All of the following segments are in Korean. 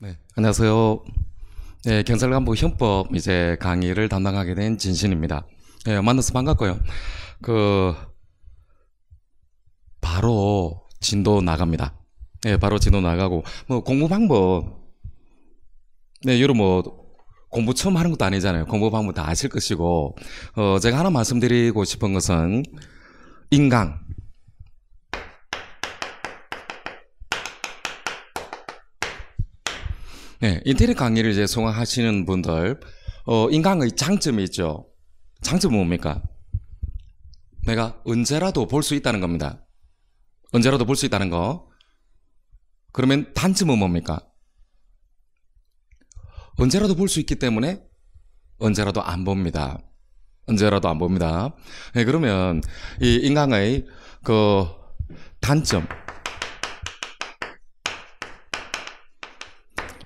네, 안녕하세요. 네, 경찰간부 형법 이제 강의를 담당하게 된 진신입니다. 네, 만나서 반갑고요. 그 바로 진도 나갑니다. 네, 바로 진도 나가고 뭐 공부 방법 네, 여러분 뭐 공부 처음 하는 것도 아니잖아요. 공부 방법 다 아실 것이고 어 제가 하나 말씀드리고 싶은 것은 인강 네, 인터넷 강의를 이제 소화하시는 분들, 어, 인간의 장점이 있죠. 장점은 뭡니까? 내가 언제라도 볼 수 있다는 겁니다. 언제라도 볼 수 있다는 거. 그러면 단점은 뭡니까? 언제라도 볼 수 있기 때문에 언제라도 안 봅니다. 언제라도 안 봅니다. 네, 그러면 이인간의그 단점,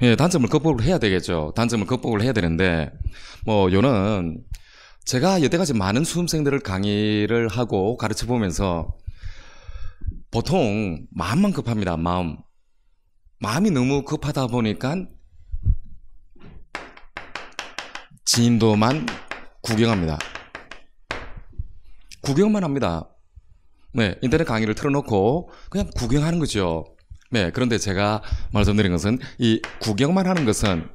예, 단점을 극복을 해야 되겠죠. 단점을 극복을 해야 되는데, 뭐, 요는 제가 여태까지 많은 수험생들을 강의를 하고 가르쳐 보면서 보통 마음만 급합니다. 마음. 마음이 너무 급하다 보니까 진도만 구경합니다. 구경만 합니다. 네, 인터넷 강의를 틀어놓고 그냥 구경하는 거죠. 네, 그런데 제가 말씀드린 것은 이 구경만 하는 것은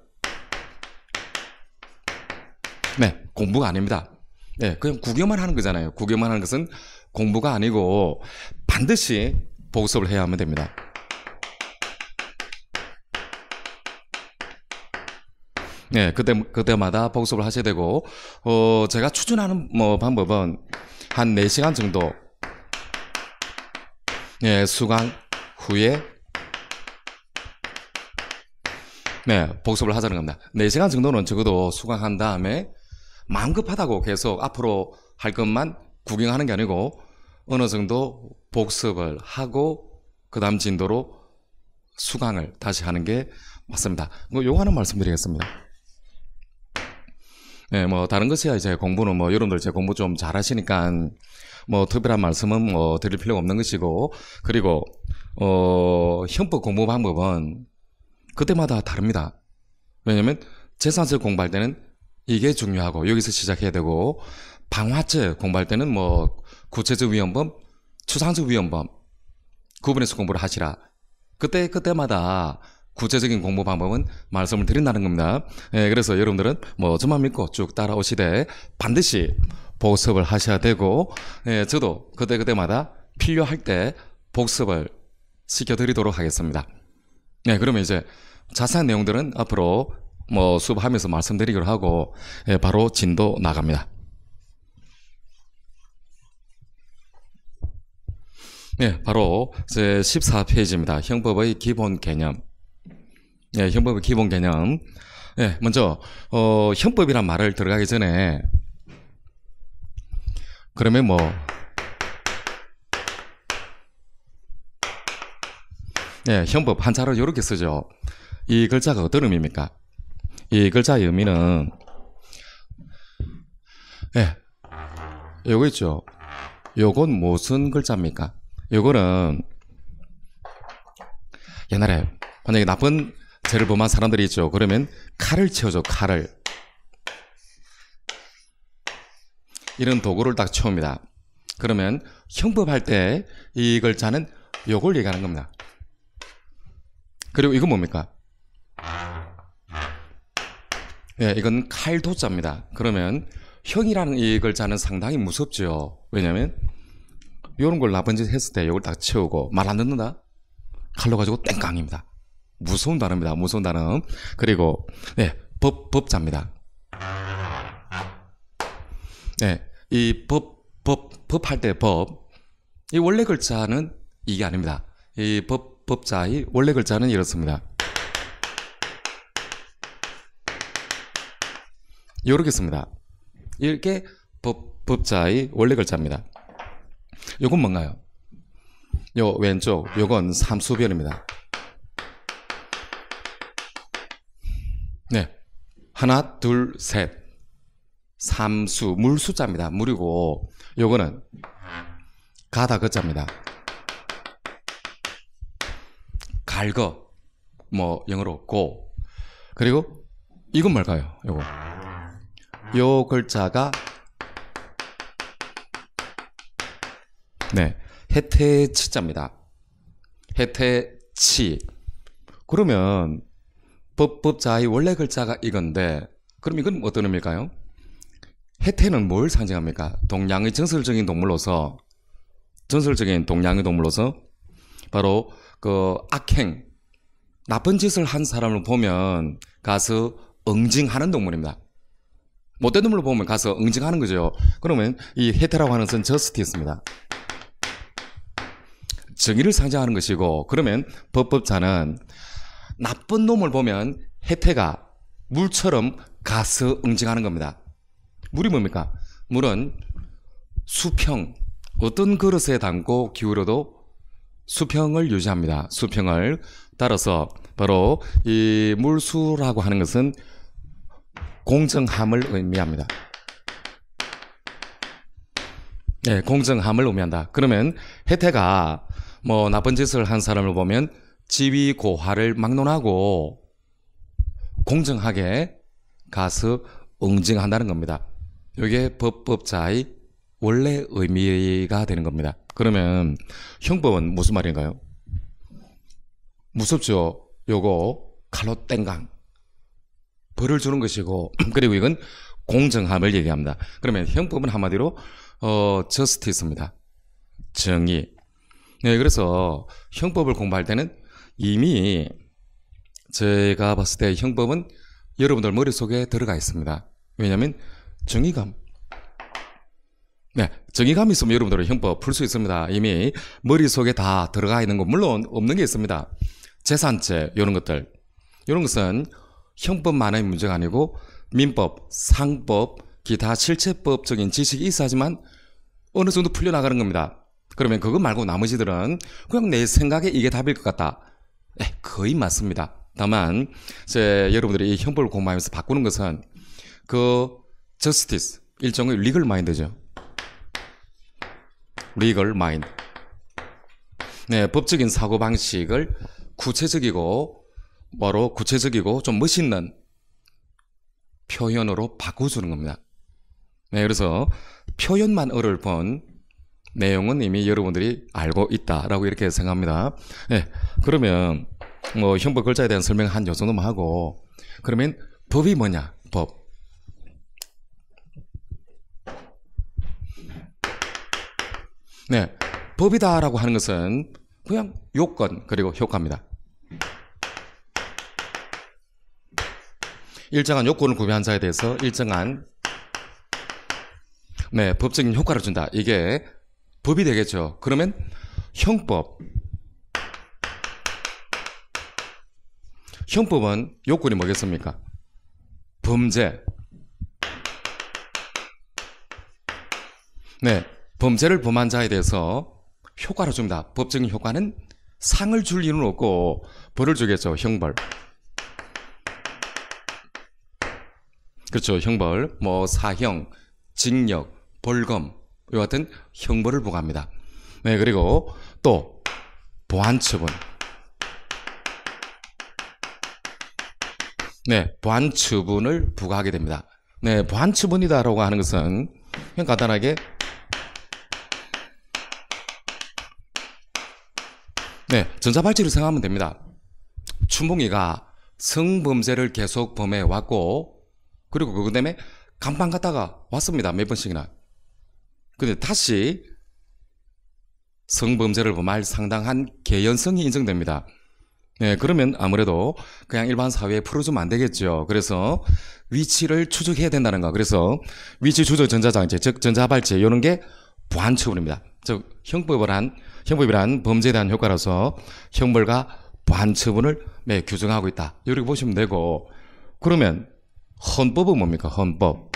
네, 공부가 아닙니다. 네, 그냥 구경만 하는 거잖아요. 구경만 하는 것은 공부가 아니고 반드시 복습을 해야 하면 됩니다. 네, 그때 그때마다 복습을 하셔야 되고 어 제가 추천하는 뭐 방법은 한 4시간 정도 네, 수강 후에 네, 복습을 하자는 겁니다. 4시간 정도는 적어도 수강한 다음에 만급하다고 계속 앞으로 할 것만 구경하는 게 아니고 어느 정도 복습을 하고 그 다음 진도로 수강을 다시 하는 게 맞습니다. 뭐 요거 하나 말씀드리겠습니다. 네, 뭐 다른 것이야 이제 공부는 뭐 여러분들 제 공부 좀 잘하시니까 뭐 특별한 말씀은 뭐 드릴 필요가 없는 것이고 그리고 어 형법 공부 방법은 그때마다 다릅니다. 왜냐면 재산세 공부할 때는 이게 중요하고 여기서 시작해야 되고 방화죄 공부할 때는 뭐 구체적 위험범, 추상적 위험범 구분해서 공부를 하시라. 그때 그때마다 구체적인 공부 방법은 말씀을 드린다는 겁니다. 예, 그래서 여러분들은 뭐 저만 믿고 쭉 따라오시되 반드시 복습을 하셔야 되고 예, 저도 그때 그때마다 필요할 때 복습을 시켜드리도록 하겠습니다. 네, 예, 그러면 이제 자세한 내용들은 앞으로 뭐 수업하면서 말씀드리기로 하고 예, 바로 진도 나갑니다. 네, 바로 제 14페이지입니다. 형법의 기본 개념. 네, 형법의 기본 개념. 네, 먼저 어, 형법이란 말을 들어가기 전에 그러면 뭐 네, 형법 한자로 이렇게 쓰죠. 이 글자가 어떤 의미입니까? 이 글자의 의미는 예, 요거 있죠. 요건 무슨 글자입니까? 요거는 옛날에 만약에 나쁜 죄를 범한 사람들이 있죠. 그러면 칼을 채워줘, 칼을. 이런 도구를 딱 채웁니다. 그러면 형법할 때 이 글자는 요걸 얘기하는 겁니다. 그리고 이건 뭡니까? 네, 이건 칼도자입니다. 그러면 형이라는 이 글자는 상당히 무섭죠. 왜냐면 이런 걸 나쁜 짓 했을 때 이걸 딱 채우고 말 안 듣는다. 칼로 가지고 땡깡입니다. 무서운 단어입니다. 무서운 단어. 그리고 네, 법 법자입니다. 네, 이 법 법법할 때 법. 이 원래 글자는 이게 아닙니다. 이법 법자의 원래 글자는 이렇습니다. 요렇게 씁니다. 이렇게 법, 법자의 원래 글자입니다. 요건 뭔가요? 요 왼쪽 요건 삼수변입니다. 네. 하나, 둘, 셋. 삼수, 물 숫자입니다. 물이고 요거는 가다 글자입니다. 갈거 뭐 영어로 고 그리고 이건 뭘까요? 요거 요 글자가 네 해태치자입니다. 해태치 그러면 법법자의 원래 글자가 이건데 그럼 이건 어떤 의미일까요? 해태는 뭘 상징합니까? 동양의 전설적인 동물로서 전설적인 동양의 동물로서 바로 그 악행 나쁜 짓을 한 사람을 보면 가서 응징하는 동물입니다. 못된 놈을 보면 가서 응징하는 거죠. 그러면 이 해태라고 하는 것은 저스티스입니다. 정의를 상징하는 것이고 그러면 법법자는 나쁜 놈을 보면 해태가 물처럼 가서 응징하는 겁니다. 물이 뭡니까? 물은 수평 어떤 그릇에 담고 기울여도 수평을 유지합니다. 수평을 따라서 바로 이 물수라고 하는 것은 공정함을 의미합니다. 네, 공정함을 의미한다. 그러면 혜태가 뭐 나쁜 짓을 한 사람을 보면 지위 고하를 막론하고 공정하게 가서 응징한다는 겁니다. 이게 법법자의 원래 의미가 되는 겁니다. 그러면 형법은 무슨 말인가요? 무섭죠? 요거 칼로 땡강. 벌을 주는 것이고 그리고 이건 공정함을 얘기합니다. 그러면 형법은 한마디로 어 저스티스입니다. 정의. 네, 그래서 형법을 공부할 때는 이미 제가 봤을 때 형법은 여러분들 머릿속에 들어가 있습니다. 왜냐하면 정의감. 네, 정의감이 있으면 여러분들은 형법 풀 수 있습니다. 이미 머릿속에 다 들어가 있는 거 물론 없는 게 있습니다. 재산죄 이런 것들. 이런 것은 형법만의 문제가 아니고 민법, 상법, 기타 실체법적인 지식이 있어야지만 어느 정도 풀려나가는 겁니다. 그러면 그거 말고 나머지들은 그냥 내 생각에 이게 답일 것 같다. 에, 예, 거의 맞습니다. 다만 제 여러분들이 이 형법을 공부하면서 바꾸는 것은 그 저스티스 일종의 리걸 마인드죠. 리걸 마인드. 네, 법적인 사고 방식을 구체적이고 바로 구체적이고 좀 멋있는 표현으로 바꿔주는 겁니다. 네, 그래서 표현만 어를 본 내용은 이미 여러분들이 알고 있다라고 이렇게 생각합니다. 네, 그러면 뭐 형법 글자에 대한 설명 한요 정도만 하고 그러면 법이 뭐냐? 법. 네, 법이다라고 하는 것은 그냥 요건 그리고 효과입니다. 일정한 요건을 구비한 자에 대해서 일정한 네, 법적인 효과를 준다. 이게 법이 되겠죠. 그러면 형법. 형법은 요건이 뭐겠습니까? 범죄. 네, 범죄를 범한 자에 대해서 효과를 줍니다. 법적인 효과는 상을 줄 이유는 없고 벌을 주겠죠. 형벌. 그렇죠. 형벌, 뭐 사형, 징역, 벌금 이와 같은 형벌을 부과합니다. 네, 그리고 또 보안처분. 네, 보안처분을 부과하게 됩니다. 네, 보안처분이다라고 하는 것은 그냥 간단하게 네, 전자발찌를 생각하면 됩니다. 춘봉이가 성범죄를 계속 범해 왔고 그리고 그 다음에 간판 갔다가 왔습니다. 몇 번씩이나. 근데 다시 성범죄를 범할 상당한 개연성이 인정됩니다. 네, 그러면 아무래도 그냥 일반 사회에 풀어주면 안 되겠죠. 그래서 위치를 추적해야 된다는 거. 그래서 위치 추적 전자장치, 즉 전자발찌 이런 게 보안 처분입니다. 즉 형법을 한 형법이란 범죄에 대한 효과라서 형벌과 보안 처분을 네, 규정하고 있다. 이렇게 보시면 되고 그러면 헌법은 뭡니까? 헌법.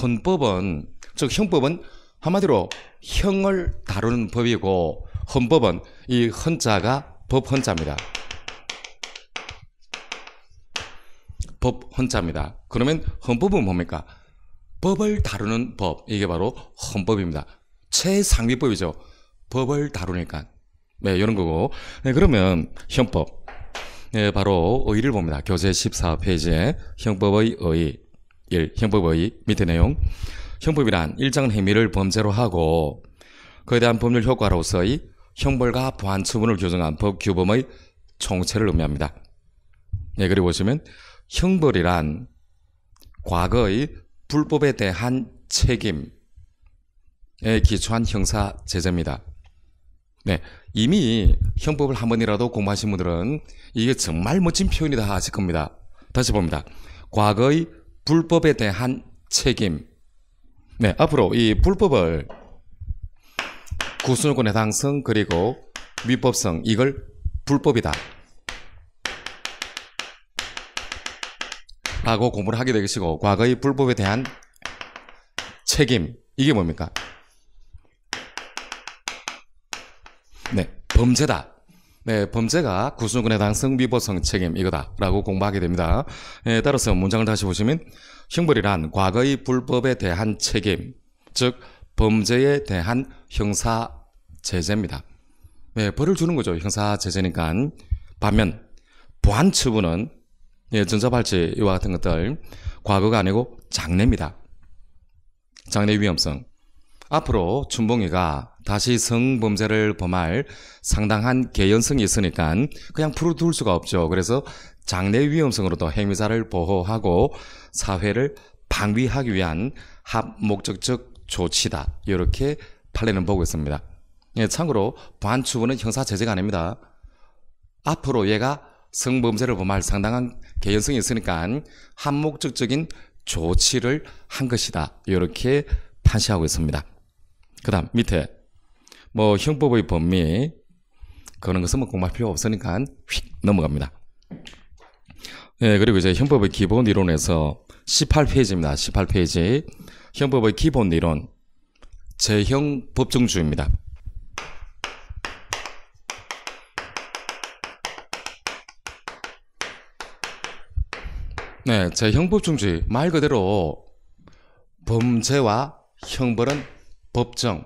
헌법은 즉 형법은 한마디로 형을 다루는 법이고 헌법은 이 헌자가 법 헌자입니다. 법 헌자입니다. 그러면 헌법은 뭡니까? 법을 다루는 법 이게 바로 헌법입니다. 최상위법이죠. 법을 다루니까 네 이런 거고 네, 그러면 형법 네, 바로 의의를 봅니다. 교재 14페이지에 형법의 의의 1. 형법의 밑에 내용 형법이란 일정한 행위를 범죄로 하고 그에 대한 법률 효과로서의 형벌과 보안처분을 규정한 법 규범의 총체를 의미합니다. 네, 그리고 보시면 형벌이란 과거의 불법에 대한 책임에 기초한 형사 제재입니다. 네, 이미 형법을 한 번이라도 공부하신 분들은 이게 정말 멋진 표현이다 하실 겁니다. 다시 봅니다. 과거의 불법에 대한 책임. 네, 앞으로 이 불법을 구순권 의당성 그리고 위법성 이걸 불법이다. 라고 공부를 하게 되시고 과거의 불법에 대한 책임 이게 뭡니까? 범죄다. 네, 범죄가 구순군의 당성비보성 책임 이거다라고 공부하게 됩니다. 예, 따라서 문장을 다시 보시면 형벌이란 과거의 불법에 대한 책임, 즉 범죄에 대한 형사 제재입니다. 예, 벌을 주는 거죠. 형사 제재니까 반면 보안 처분은 예, 전자발찌 와 같은 것들 과거가 아니고 장례입니다장례 위험성. 앞으로 춘봉이가 다시 성범죄를 범할 상당한 개연성이 있으니까 그냥 풀어둘 수가 없죠. 그래서 장래 위험성으로도 행위자를 보호하고 사회를 방비하기 위한 합목적적 조치다. 이렇게 판례는 보고 있습니다. 예, 참고로 반추부는 형사제재가 아닙니다. 앞으로 얘가 성범죄를 범할 상당한 개연성이 있으니까 합목적적인 조치를 한 것이다. 이렇게 판시하고 있습니다. 그 다음 밑에 뭐 형법의 범위 그런 것은 뭐 공부할 필요 없으니까 휙 넘어갑니다. 예, 그리고 이제 형법의 기본 이론에서 18페이지입니다. 18페이지 형법의 기본 이론 제형 법정주의입니다. 네, 제형법정주의 말 그대로 범죄와 형벌은 법정.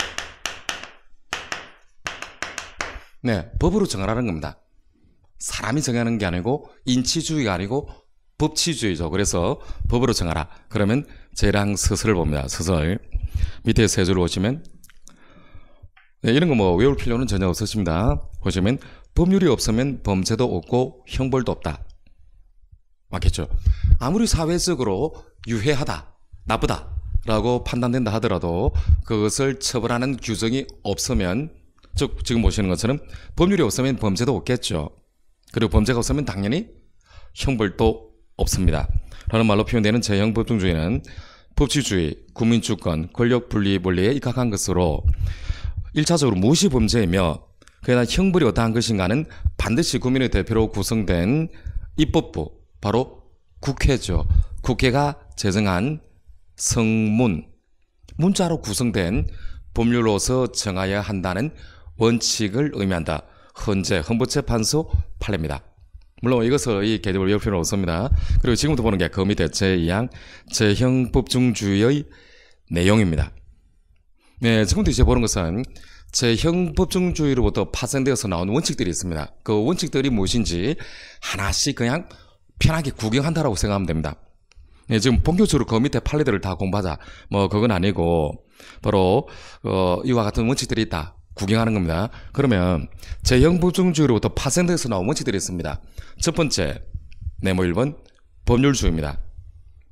네, 법으로 정하라는 겁니다. 사람이 정하는 게 아니고 인치주의가 아니고 법치주의죠. 그래서 법으로 정하라. 그러면 재량 서설을 봅니다. 서설. 밑에 세줄 보시면 네, 이런 거 뭐 외울 필요는 전혀 없으십니다. 보시면 법률이 없으면 범죄도 없고 형벌도 없다. 맞겠죠? 아무리 사회적으로 유해하다, 나쁘다 라고 판단된다 하더라도 그것을 처벌하는 규정이 없으면 즉 지금 보시는 것처럼 법률이 없으면 범죄도 없겠죠. 그리고 범죄가 없으면 당연히 형벌도 없습니다. 라는 말로 표현되는 제형법정주의는 법치주의, 국민주권, 권력분리 원리에 입각한 것으로 1차적으로 무엇이 범죄이며 그에 대한 형벌이 어떠한 것인가는 반드시 국민의 대표로 구성된 입법부, 바로 국회죠. 국회가 제정한 성문, 문자로 구성된 법률로서 정하여야 한다는 원칙을 의미한다. 헌재 헌법재판소 판례입니다. 물론 이것을 이 개념을 외울 필요는 없습니다. 그리고 지금부터 보는 게 거미대 제2항 재형법중주의 의 내용입니다. 네, 지금부터 이제 보는 것은 재형법중주의로부터 파생되어서 나오는 원칙들이 있습니다. 그 원칙들이 무엇인지 하나씩 그냥 편하게 구경한다라고 생각하면 됩니다. 예, 지금 본교적로그 밑에 판례들을 다 공부하자. 뭐 그건 아니고 바로 어, 이와 같은 원칙들이 있다. 구경하는 겁니다. 그러면 재형 보증주의로부터 파생돼서 나온 원칙들이 있습니다. 첫 번째 네모 1번 법률주의입니다.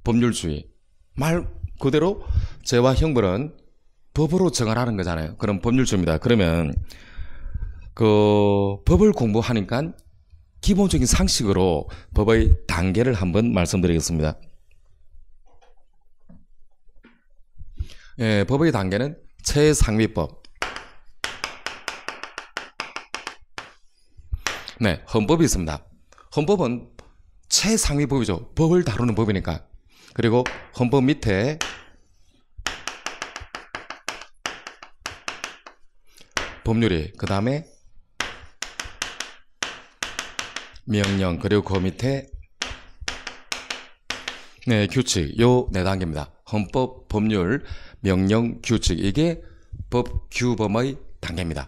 법률주의 말 그대로 죄와 형벌은 법으로 정하라는 거잖아요. 그럼 법률주의입니다. 그러면 그 법을 공부하니까 기본적인 상식으로 법의 단계를 한번 말씀드리겠습니다. 예, 법의 단계는 최상위법. 네, 헌법이 있습니다. 헌법은 최상위법이죠. 법을 다루는 법이니까. 그리고 헌법 밑에 법률이 그 다음에 명령 그리고 그 밑에 네 규칙 요 네 단계입니다. 헌법, 법률, 명령, 규칙 이게 법, 규범의 단계입니다.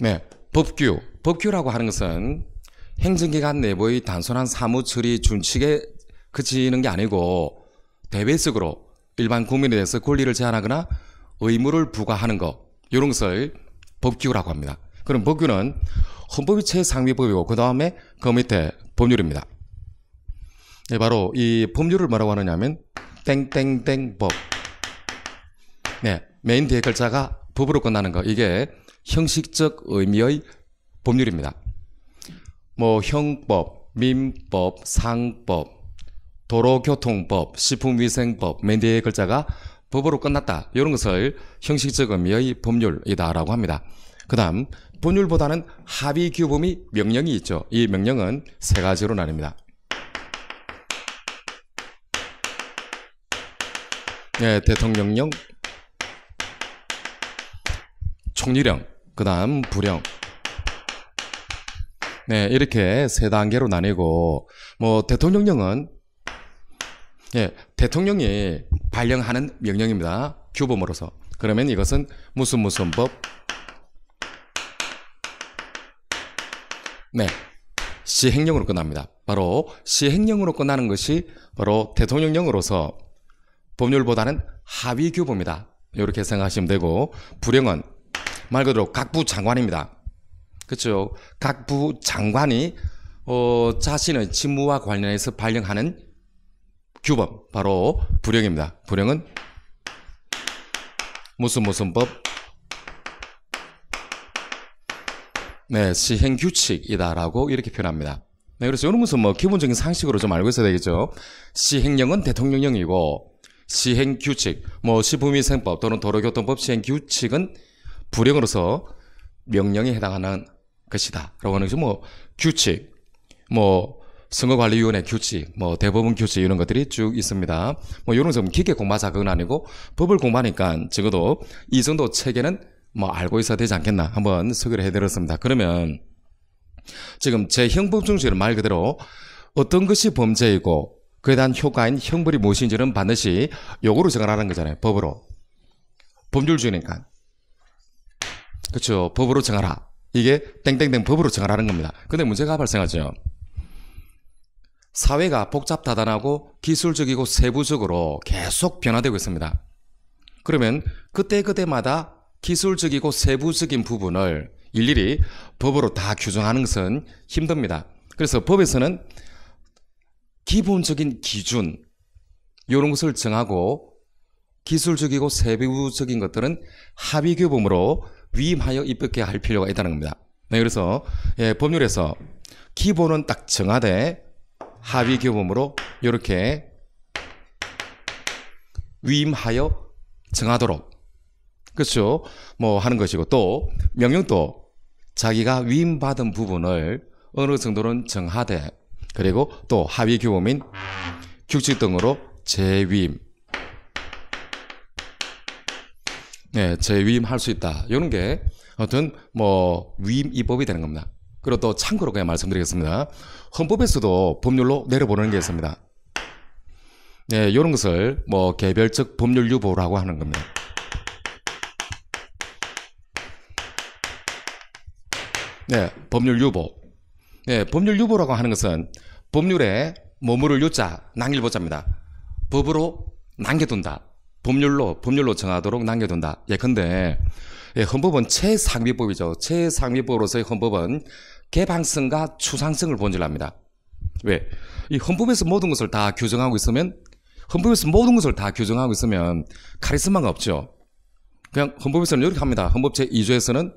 네, 법규. 법규라고 하는 것은 행정기관 내부의 단순한 사무 처리 준칙에 그치는 게 아니고 대외적으로 일반 국민에 대해서 권리를 제한하거나 의무를 부과하는 것 이런 것을 법규라고 합니다. 그럼 법규는 헌법이 최상위법이고 그 다음에 그 밑에 법률입니다. 네, 바로 이 법률을 뭐라고 하느냐면 땡땡땡법. 네, 메인 뒤에 글자가 법으로 끝나는 거 이게 형식적 의미의 법률입니다. 뭐 형법, 민법, 상법, 도로교통법, 식품위생법 맨 뒤에 글자가 법으로 끝났다. 이런 것을 형식적 의미의 법률이다라고 합니다. 그 다음 분율보다는 합의 규범이 명령이 있죠. 이 명령은 세 가지로 나뉩니다. 네, 대통령령, 총리령, 그 다음 부령. 네, 이렇게 세 단계로 나뉘고, 뭐, 대통령령은, 예, 대통령이 발령하는 명령입니다. 규범으로서. 그러면 이것은 무슨 무슨 법, 네. 시행령으로 끝납니다. 바로 시행령으로 끝나는 것이 바로 대통령령으로서 법률보다는 하위 규범니다 이렇게 생각하시면 되고 불령은말 그대로 각부 장관입니다. 그렇죠. 각부 장관이 어, 자신의 직무와 관련해서 발령하는 규범 바로 불령입니다불령은 무슨 무슨 법 네, 시행 규칙이다라고 이렇게 표현합니다. 네, 그래서 이런 것은 뭐 기본적인 상식으로 좀 알고 있어야 되겠죠. 시행령은 대통령령이고 시행 규칙, 뭐 시부미생법 또는 도로교통법 시행 규칙은 불령으로서 명령에 해당하는 것이다라고 하는 것이 뭐 규칙, 뭐 선거관리위원회 규칙, 뭐 대법원 규칙 이런 것들이 쭉 있습니다. 뭐 이런 것은 기계 공마사 그건 아니고 법을 공부하니까 적어도 이 정도 체계는 뭐 알고 있어야 되지 않겠나 한번 소개를 해드렸습니다. 그러면 지금 제 형법중죄는 말 그대로 어떤 것이 범죄이고 그에 대한 효과인 형벌이 무엇인지는 반드시 요구로 정하라는 거잖아요. 법으로. 법률주의니까. 그렇죠. 법으로 정하라. 이게 땡땡땡 법으로 정하라는 겁니다. 근데 문제가 발생하죠. 사회가 복잡다단하고 기술적이고 세부적으로 계속 변화되고 있습니다. 그러면 그때그때마다 기술적이고 세부적인 부분을 일일이 법으로 다 규정하는 것은 힘듭니다. 그래서 법에서는 기본적인 기준 이런 것을 정하고 기술적이고 세부적인 것들은 합의규범으로 위임하여 입법해야 할 필요가 있다는 겁니다. 네, 그래서 예, 법률에서 기본은 딱 정하되 합의규범으로 이렇게 위임하여 정하도록 그렇죠? 뭐 하는 것이고 또 명령도 자기가 위임받은 부분을 어느 정도는 정하되 그리고 또 하위 규범인 규칙 등으로 재위임 네, 재위임할 수 있다. 이런 게 어떤 뭐 위임 입법이 되는 겁니다. 그리고 또 참고로 그냥 말씀드리겠습니다. 헌법에서도 법률로 내려보내는 게 있습니다. 네, 이런 것을 뭐 개별적 법률 유보라고 하는 겁니다. 네, 법률 유보. 네, 법률 유보라고 하는 것은 법률에 머무를 유자 남길보자입니다. 법으로 남겨둔다. 법률로 법률로 정하도록 남겨둔다. 예컨대 예, 헌법은 최상위법이죠. 최상위법으로서의 헌법은 개방성과 추상성을 본질합니다. 왜? 이 헌법에서 모든 것을 다 규정하고 있으면 헌법에서 모든 것을 다 규정하고 있으면 카리스마가 없죠. 그냥 헌법에서는 이렇게 합니다. 헌법 제2조에서는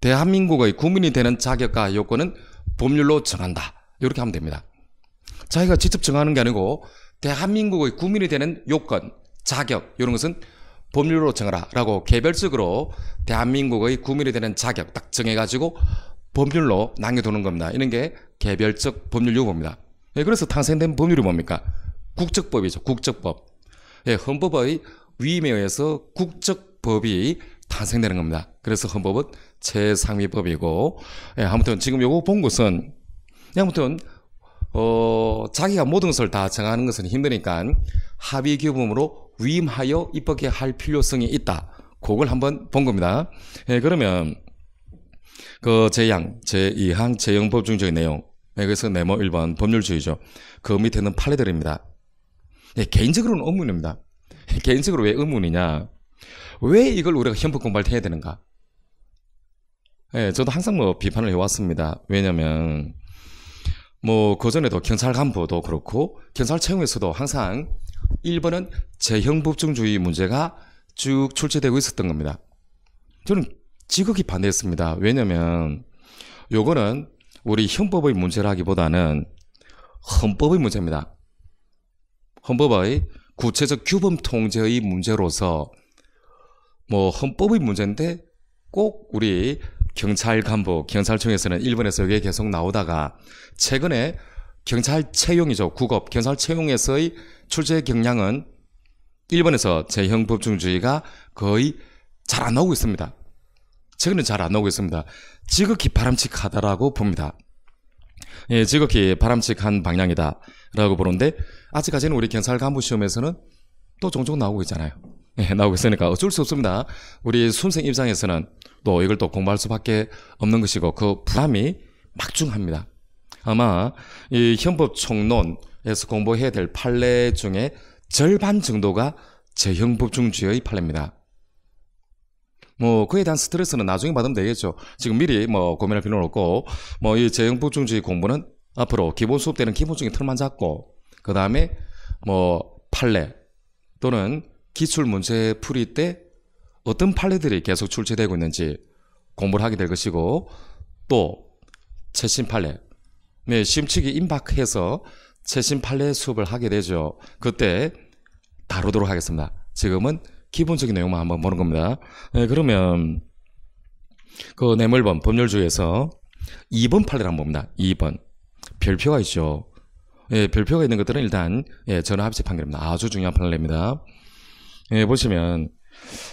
대한민국의 국민이 되는 자격과 요건은 법률로 정한다. 이렇게 하면 됩니다. 자기가 직접 정하는 게 아니고 대한민국의 국민이 되는 요건, 자격 이런 것은 법률로 정하라라고 개별적으로 대한민국의 국민이 되는 자격 딱 정해가지고 법률로 남겨두는 겁니다. 이런 게 개별적 법률 요구입니다. 예, 그래서 탄생된 법률이 뭡니까? 국적법이죠. 국적법. 예, 헌법의 위임에 의해서 국적법이 탄생되는 겁니다. 그래서 헌법은 최상위법이고 예, 아무튼 지금 요거 본 것은 예, 아무튼 어, 자기가 모든 것을 다 정하는 것은 힘드니까 합의 규범으로 위임하여 입법에 할 필요성이 있다. 그걸 한번 본 겁니다. 예, 그러면 그제양 제2항, 제영법 중적인 내용. 예, 그래서 네모 1번 법률주의죠. 그 밑에는 판례들입니다. 예, 개인적으로는 의문입니다. 개인적으로 왜 의문이냐? 왜 이걸 우리가 형법 공부를 해야 되는가? 예, 저도 항상 뭐 비판을 해왔습니다. 왜냐면, 뭐, 그전에도 경찰 간부도 그렇고, 경찰 채용에서도 항상 1번은 재형법정주의 문제가 쭉 출제되고 있었던 겁니다. 저는 지극히 반대했습니다. 왜냐면, 요거는 우리 형법의 문제라기보다는 헌법의 문제입니다. 헌법의 구체적 규범 통제의 문제로서, 뭐, 헌법의 문제인데, 꼭 우리 경찰 간부, 경찰청에서는 일본에서 왜 계속 나오다가 최근에 경찰 채용이죠. 국업, 경찰 채용에서의 출제 경향은 일본에서 재형 법중주의가 거의 잘 안 나오고 있습니다. 최근에 잘 안 나오고 있습니다. 지극히 바람직하다라고 봅니다. 예, 지극히 바람직한 방향이다라고 보는데 아직까지는 우리 경찰 간부 시험에서는 또 종종 나오고 있잖아요. 예, 나오고 있으니까 어쩔 수 없습니다. 우리 수험생 입장에서는 또 이걸 또 공부할 수밖에 없는 것이고 그 부담이 막중합니다. 아마 이 형법 총론에서 공부해야 될 판례 중에 절반 정도가 재형법 중주의 판례입니다. 뭐 그에 대한 스트레스는 나중에 받으면 되겠죠. 지금 미리 뭐 고민할 필요는 없고 뭐 이 재형법 중의 공부는 앞으로 기본 수업 때는 기본적인 틀만 잡고 그 다음에 뭐 판례 또는 기출 문제 풀이 때 어떤 판례들이 계속 출제되고 있는지 공부를 하게 될 것이고 또 최신 판례, 네, 심층이 임박해서 최신 판례 수업을 하게 되죠. 그때 다루도록 하겠습니다. 지금은 기본적인 내용만 한번 보는 겁니다. 네, 그러면 그 뇌물범 법률주의에서 2번 판례를 한번 봅니다. 2번 별표가 있죠. 예, 별표가 있는 것들은 일단 예, 전화합치 의 판결입니다. 아주 중요한 판례입니다. 예, 보시면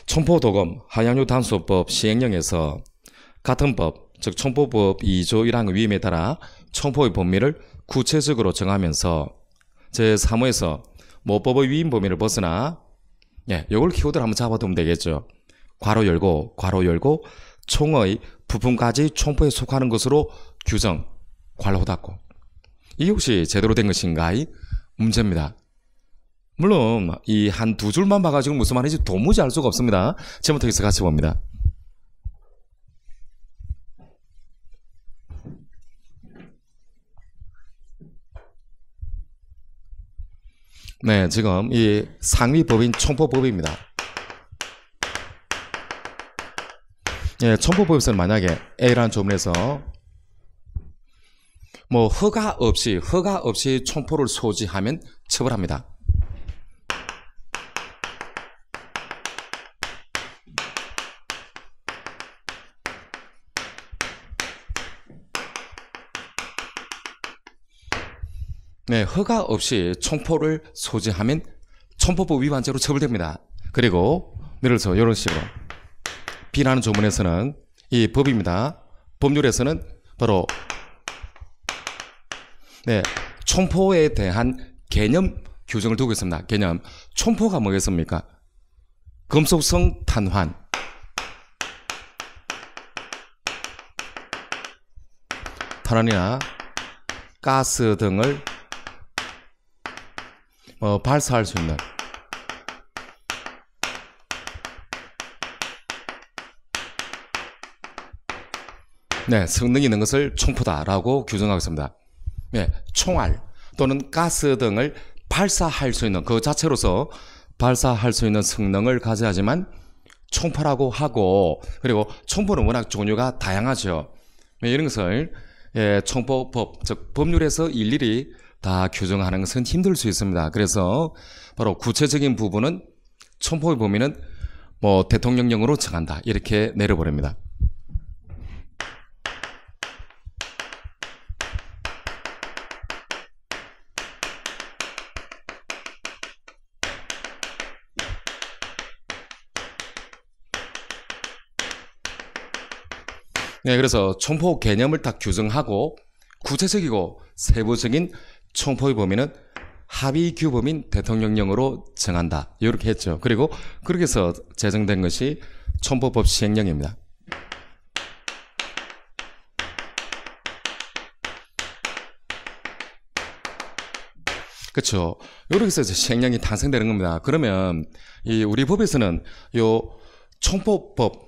총포도검 한양류 단수법 시행령에서 같은 법, 즉 총포법 2조 1항의 위임에 따라 총포의 범위를 구체적으로 정하면서 제3호에서 모법의 위임 범위를 벗어나 예, 요걸 키워드를 한번 잡아두면 되겠죠. 괄호 열고, 괄호 열고 총의 부품까지 총포에 속하는 것으로 규정, 괄호 닫고. 이게 혹시 제대로 된 것인가의 문제입니다. 물론 이 한 두 줄만 봐가지고 무슨 말인지 도무지 알 수가 없습니다. 제목에서 같이 봅니다. 네, 지금 이 상위법인 총포법입니다. 예, 총포법에서는 만약에 A라는 조문에서 뭐 허가 없이 허가 없이 총포를 소지하면 처벌합니다. 네, 허가 없이 총포를 소지하면 총포법 위반죄로 처벌됩니다. 그리고 예를 들어서 이런 식으로 비라는 조문에서는 이 법입니다. 법률에서는 바로 네, 총포에 대한 개념 규정을 두고 있습니다. 개념. 총포가 뭐겠습니까? 금속성 탄환. 탄환이나 가스 등을 어, 발사할 수 있는 네, 성능이 있는 것을 총포다라고 규정하겠습니다 네, 예, 총알 또는 가스 등을 발사할 수 있는 그 자체로서 발사할 수 있는 성능을 가져야지만 총포라고 하고 그리고 총포는 워낙 종류가 다양하죠. 네, 이런 것을 예, 총포법 즉 법률에서 일일이 다 규정하는 것은 힘들 수 있습니다. 그래서 바로 구체적인 부분은 첨포의 범위는 뭐 대통령령으로 정한다 이렇게 내려버립니다. 네, 그래서 총포 개념을 딱 규정하고 구체적이고 세부적인 총포의 범위는 합의 규범인 대통령령으로 정한다. 이렇게 했죠. 그리고 그렇게 해서 제정된 것이 총포법 시행령입니다. 그렇죠. 이렇게 해서 시행령이 탄생되는 겁니다. 그러면 이 우리 법에서는 요 총포법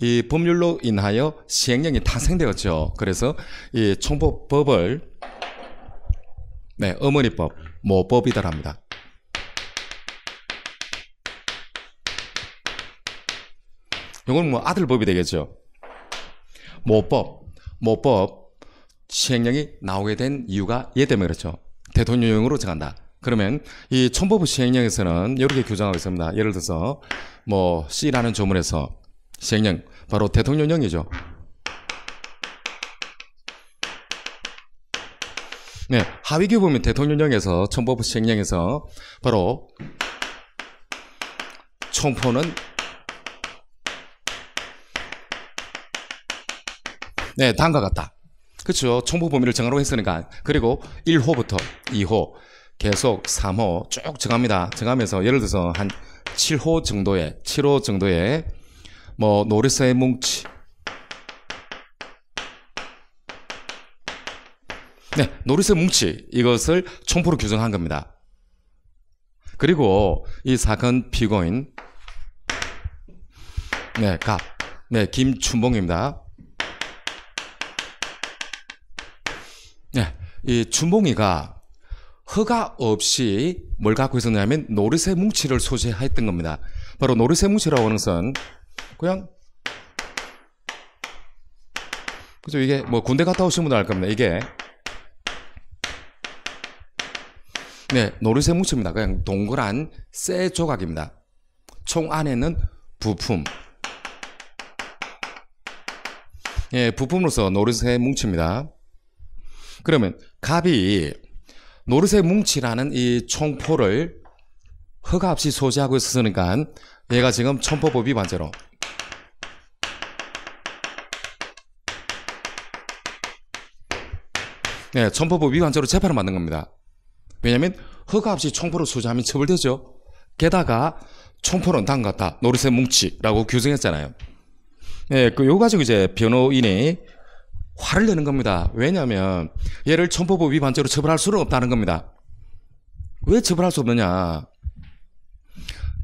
이 법률로 인하여 시행령이 탄생되었죠. 그래서 이총법법을 네, 어머니법, 모법이더랍니다. 이건 뭐 아들법이 되겠죠. 모법, 모법 시행령이 나오게 된 이유가 얘 때문에 그렇죠. 대통령령으로 정한다. 그러면 이촌법 시행령에서는 이렇게 규정하고 있습니다. 예를 들어서 뭐 C라는 조문에서 시행령 바로 대통령령이죠. 네, 하위기 부및 대통령령에서 청법 시행령에서 바로 총포는 네, 다음과 같다. 그렇죠. 총포 범위를 정하라고 했으니까. 그리고 1호부터 2호 계속 3호 쭉 정합니다. 정하면서 예를 들어서 한 7호 정도에 7호 정도에뭐 노리사의 뭉치 네, 노리스 뭉치 이것을 총포로 규정한 겁니다. 그리고 이 사건 피고인 네, 갑. 네, 김춘봉입니다. 네, 이 춘봉이가 허가 없이 뭘 갖고 있었냐면 노르쇠 뭉치를 소지했던 겁니다. 바로 노르쇠 뭉치라고 하는 것은 그냥 그죠 이게 뭐 군대 갔다 오신 분들 알 겁니다. 이게 네, 노릇에 뭉칩니다. 그냥 동그란 쇠 조각입니다. 총 안에는 부품. 예, 부품으로서 노릇에 뭉칩니다. 그러면 갑이 노릇에 뭉치라는 이 총포를 허가 없이 소지하고 있었으니까 얘가 지금 천포법 위반죄로 네, 천포법 위반죄로 재판을 만든 겁니다. 왜냐면 허가 없이 총포로 소지하면 처벌되죠. 게다가 총포는 당갔다 노릇의 뭉치라고 규정했잖아요. 네, 예, 그요 가지고 이제 변호인이 화를 내는 겁니다. 왜냐면 얘를 총포법 위반죄로 처벌할 수는 없다는 겁니다. 왜 처벌할 수 없느냐?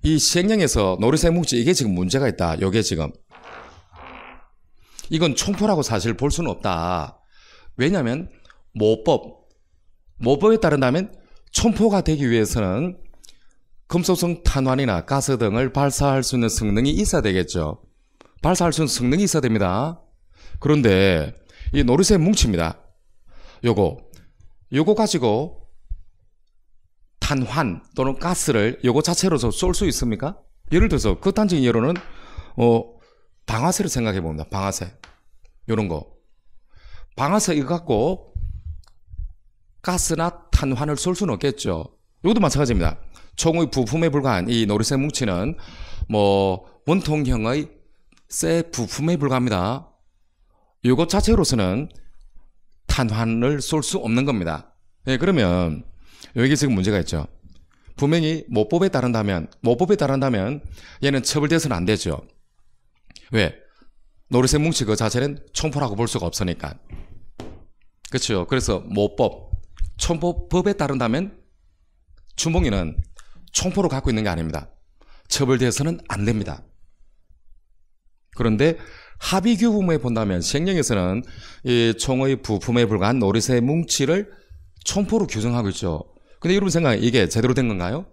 이 시행령에서 노릇의 뭉치 이게 지금 문제가 있다. 요게 지금 이건 총포라고 사실 볼 수는 없다. 왜냐면 모법 모법에 따른다면 첨포가 되기 위해서는 금속성 탄환이나 가스 등을 발사할 수 있는 성능이 있어야 되겠죠. 발사할 수 있는 성능이 있어야 됩니다. 그런데 이 노릇에 뭉칩니다. 요거 요거 가지고 탄환 또는 가스를 요거 자체로서 쏠 수 있습니까? 예를 들어서 그단적인 예로는 어 방아쇠를 생각해 봅니다. 방아쇠 요런 거 방아쇠 이거 갖고 가스나 탄환을 쏠 수는 없겠죠. 이것도 마찬가지입니다. 총의 부품에 불과한 이 노릇의 뭉치는 뭐 원통형의 쇠 부품에 불과합니다. 이것 자체로서는 탄환을 쏠 수 없는 겁니다. 네, 그러면 여기 지금 문제가 있죠. 분명히 모법에 따른다면 모법에 따른다면 얘는 처벌돼서는 안 되죠. 왜? 노릇의 뭉치 그 자체는 총포라고 볼 수가 없으니까. 그렇죠. 그래서 모법 총법에 따른다면 주봉이는총포로 갖고 있는 게 아닙니다. 처벌되어서는안 됩니다. 그런데 합의규범에 본다면 생행령에서는이 총의 부품에 불과한 노릇의 뭉치를 총포로 규정하고 있죠. 근데 여러분 생각에 이게 제대로 된 건가요?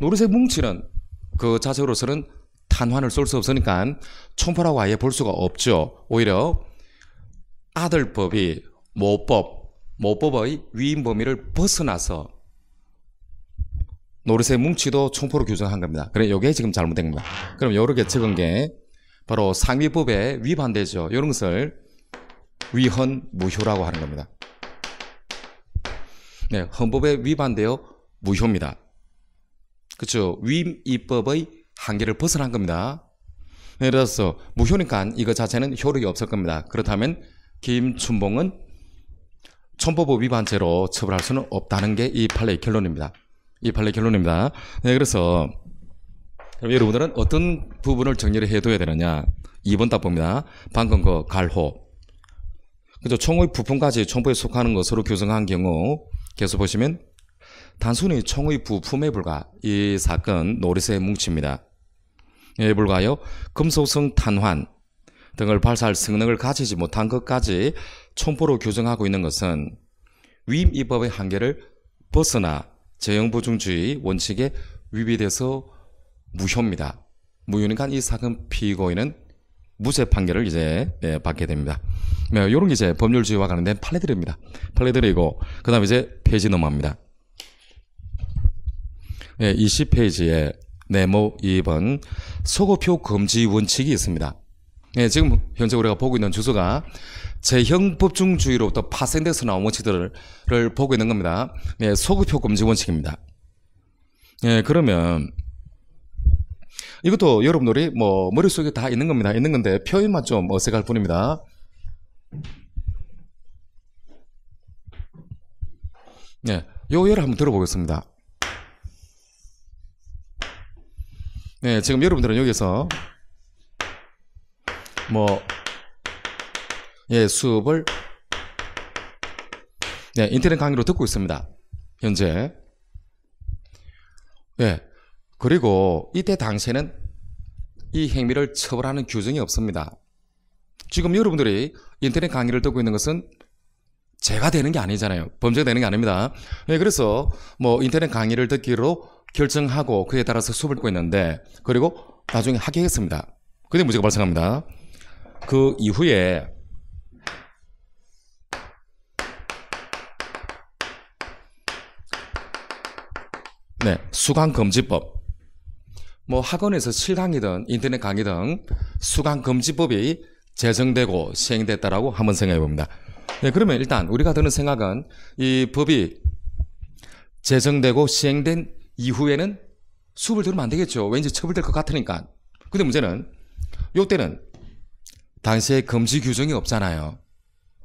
노릇의 뭉치는 그자세로서는 탄환을 쏠 수 없으니까 총포라고 아예 볼 수가 없죠. 오히려 아들법이 모법, 모법의 위임 범위를 벗어나서 노릇의 뭉치도 총포로 규정한 겁니다. 그래, 그러니까 요게 지금 잘못된 겁니다. 그럼 요렇게 적은 게 바로 상위법에 위반되죠. 요런 것을 위헌 무효라고 하는 겁니다. 네, 헌법에 위반되어 무효입니다. 그쵸 위임 입법의 한계를 벗어난 겁니다. 예를 들어서 무효니까 이거 자체는 효력이 없을 겁니다. 그렇다면 김춘봉은 첨법법 위반죄로 처벌할 수는 없다는 게 이 판례의 결론입니다. 이 판례 결론입니다. 네, 그래서 여러분들은 어떤 부분을 정리를 해둬야 되느냐? 2번 답봅니다. 방금 그 갈호. 그죠? 총의 부품까지 총법에 속하는 것으로 규정한 경우 계속 보시면 단순히 총의 부품에 불과 이 사건 노리스에 뭉칩니다. 예, 불과하여 금속성 탄환 등을 발사할 성능을 가지지 못한 것까지 첨부로 규정하고 있는 것은 위임 입법의 한계를 벗어나 재형보증주의 원칙에 위배돼서 무효입니다. 무효니까 이 사건 피고인은 무죄 판결을 이제 예, 받게 됩니다. 네, 요런 게 이제 법률주의와 관련된 판례들입니다. 판례들이고 그 다음에 이제 페이지 넘어갑니다. 예, 20페이지에 네모 2번 소고표 금지 원칙이 있습니다. 예, 지금 현재 우리가 보고 있는 주소가 재형법중주의로부터 파생돼서 나온 원칙들을 보고 있는 겁니다. 네, 예, 소급효 금지 원칙입니다. 네, 그러면 이것도 여러분들이 뭐 머릿속에 다 있는 겁니다. 있는 건데 표현만 좀 어색할 뿐입니다. 네, 요 예를 한번 들어보겠습니다. 네, 지금 여러분들은 여기서 뭐 예, 수업을 네, 인터넷 강의로 듣고 있습니다. 현재. 예. 그리고 이때 당시에는 이 행위를 처벌하는 규정이 없습니다. 지금 여러분들이 인터넷 강의를 듣고 있는 것은 제가 되는 게 아니잖아요. 범죄가 되는 게 아닙니다. 예, 그래서 뭐 인터넷 강의를 듣기로 결정하고 그에 따라서 수업을 듣고 있는데 그리고 나중에 하게 했습니다. 그때 문제가 발생합니다. 그 이후에 네, 수강금지법. 뭐 학원에서 실강이든 인터넷 강의 든 수강금지법이 제정되고 시행됐다라고 한번 생각해 봅니다. 네, 그러면 일단 우리가 드는 생각은 이 법이 제정되고 시행된 이후에는 수업을 들으면 안 되겠죠. 왠지 처벌될 것 같으니까. 근데 문제는 요때는 당시에 금지 규정이 없잖아요.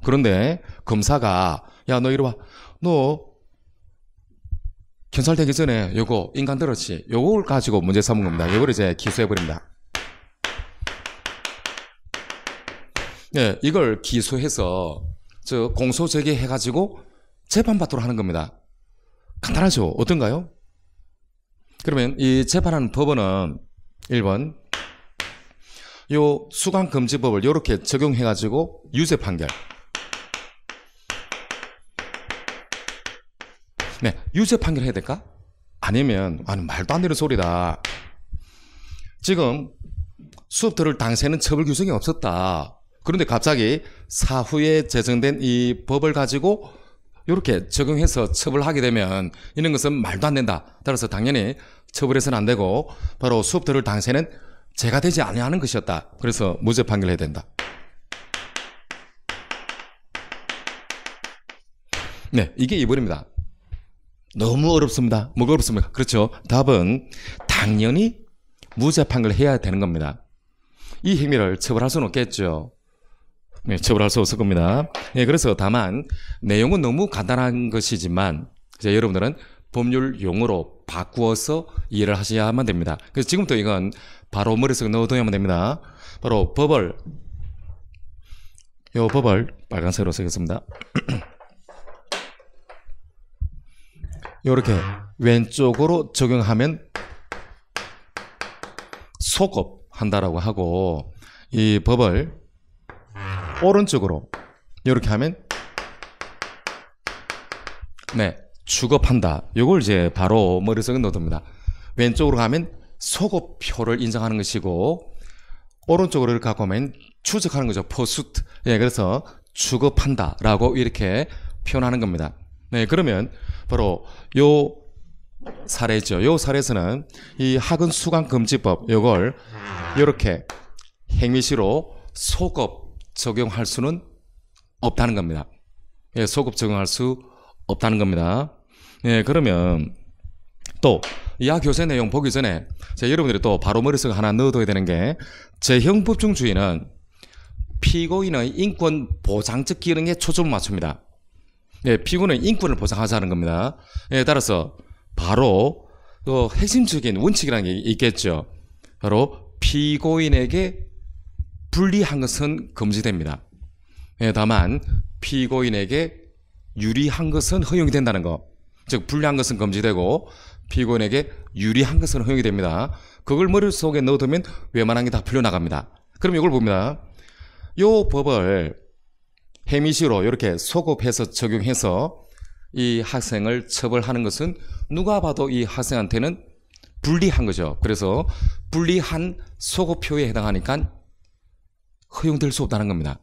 그런데 검사가 야 너 이리 와. 너 견살되기 전에 요거 인간 들었치 요걸 가지고 문제 삼은 겁니다. 요걸 이제 기소해 버립니다. 네, 이걸 기소해서 저 공소 제기해 가지고 재판 받도록 하는 겁니다. 간단하죠. 어떤가요? 그러면 이 재판하는 법원은 1번 요 수강금지법을 이렇게 적용해 가지고 유죄 판결 네, 유죄 판결해야 될까? 아니면 아니 말도 안 되는 소리다. 지금 수업 들을 당시에는 처벌 규정이 없었다. 그런데 갑자기 사후에 제정된 이 법을 가지고 이렇게 적용해서 처벌하게 되면 이런 것은 말도 안 된다. 따라서 당연히 처벌해서는 안 되고 바로 수업 들을 당시에는 죄가 되지 아니하는 것이었다. 그래서 무죄 판결해야 된다. 네, 이게 이번입니다 너무 어렵습니다. 뭐가 어렵습니까? 그렇죠. 답은 당연히 무죄 판결을 해야 되는 겁니다. 이 행위를 처벌할 수는 없겠죠. 네, 처벌할 수 없을 겁니다. 네, 그래서 다만 내용은 너무 간단한 것이지만 여러분들은 법률 용어로 바꾸어서 이해를 하셔야만 됩니다. 그래서 지금부터 이건 바로 머릿속에 넣어둬야만 됩니다. 바로 법을 요 법을 빨간색으로 쓰겠습니다. 이렇게 아. 왼쪽으로 적용하면 소급한다라고 하고 이 법을 오른쪽으로 이렇게 하면 네 주급한다. 이걸 이제 바로 머릿속에 넣어둡니다. 왼쪽으로 가면 소급표를 인정하는 것이고 오른쪽으로 이렇게 갖고 오면 추적하는 거죠. 포스트 예, 그래서 주급한다라고 이렇게 표현하는 겁니다. 네, 그러면 바로 요 사례죠. 요 사례에서는 이 학은 수강 금지법 요걸 요렇게 행위시로 소급 적용할 수는 없다는 겁니다. 예, 소급 적용할 수 없다는 겁니다. 예, 그러면 또 이하 교세 내용 보기 전에 자, 여러분들이 또 바로 머릿속에 하나 넣어둬야 되는 게 제형법중주의는 피고인의 인권 보장적 기능에 초점을 맞춥니다. 예, 피고는 인권을 보상하자는 겁니다. 예, 따라서 바로 그 핵심적인 원칙이라는 게 있겠죠. 바로 피고인에게 불리한 것은 금지됩니다. 예, 다만 피고인에게 유리한 것은 허용이 된다는 것. 즉 불리한 것은 금지되고 피고인에게 유리한 것은 허용이 됩니다. 그걸 머릿속에 넣어두면 웬만한 게 다 풀려나갑니다. 그럼 이걸 봅니다. 요 법을 해미시로 이렇게 소급해서 적용해서 이 학생을 처벌하는 것은 누가 봐도 이 학생한테는 불리한 거죠. 그래서 불리한 소급표에 해당하니까 허용될 수 없다는 겁니다.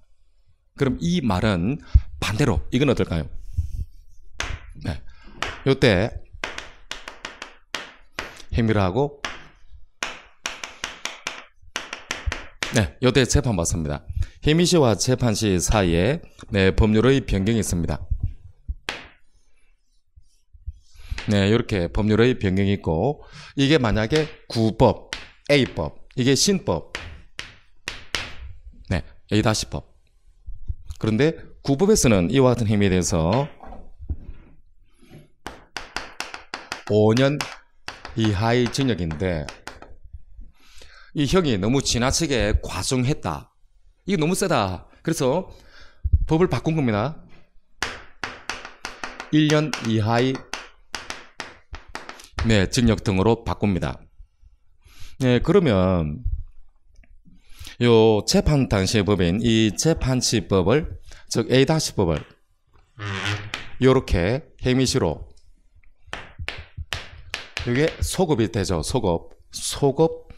그럼 이 말은 반대로 이건 어떨까요? 네. 요때 해밀하고 네, 여대 재판 맞습니다. 혜미 씨와 재판 씨 사이에 네, 법률의 변경이 있습니다. 네, 이렇게 법률의 변경이 있고 이게 만약에 구법, A법, 이게 신법, 네, A 다시 법. 그런데 구법에서는 이와 같은 혐의에 대해서 5년 이하의 징역인데 이 형이 너무 지나치게 과중했다. 이게 너무 세다. 그래서 법을 바꾼 겁니다. 1년 이하의 네, 징역 등으로 바꿉니다. 네, 그러면 요 재판 당시의 법인 이 재판치법을 즉 A-법을 요렇게 해미시로 이게 소급이 되죠. 소급. 소급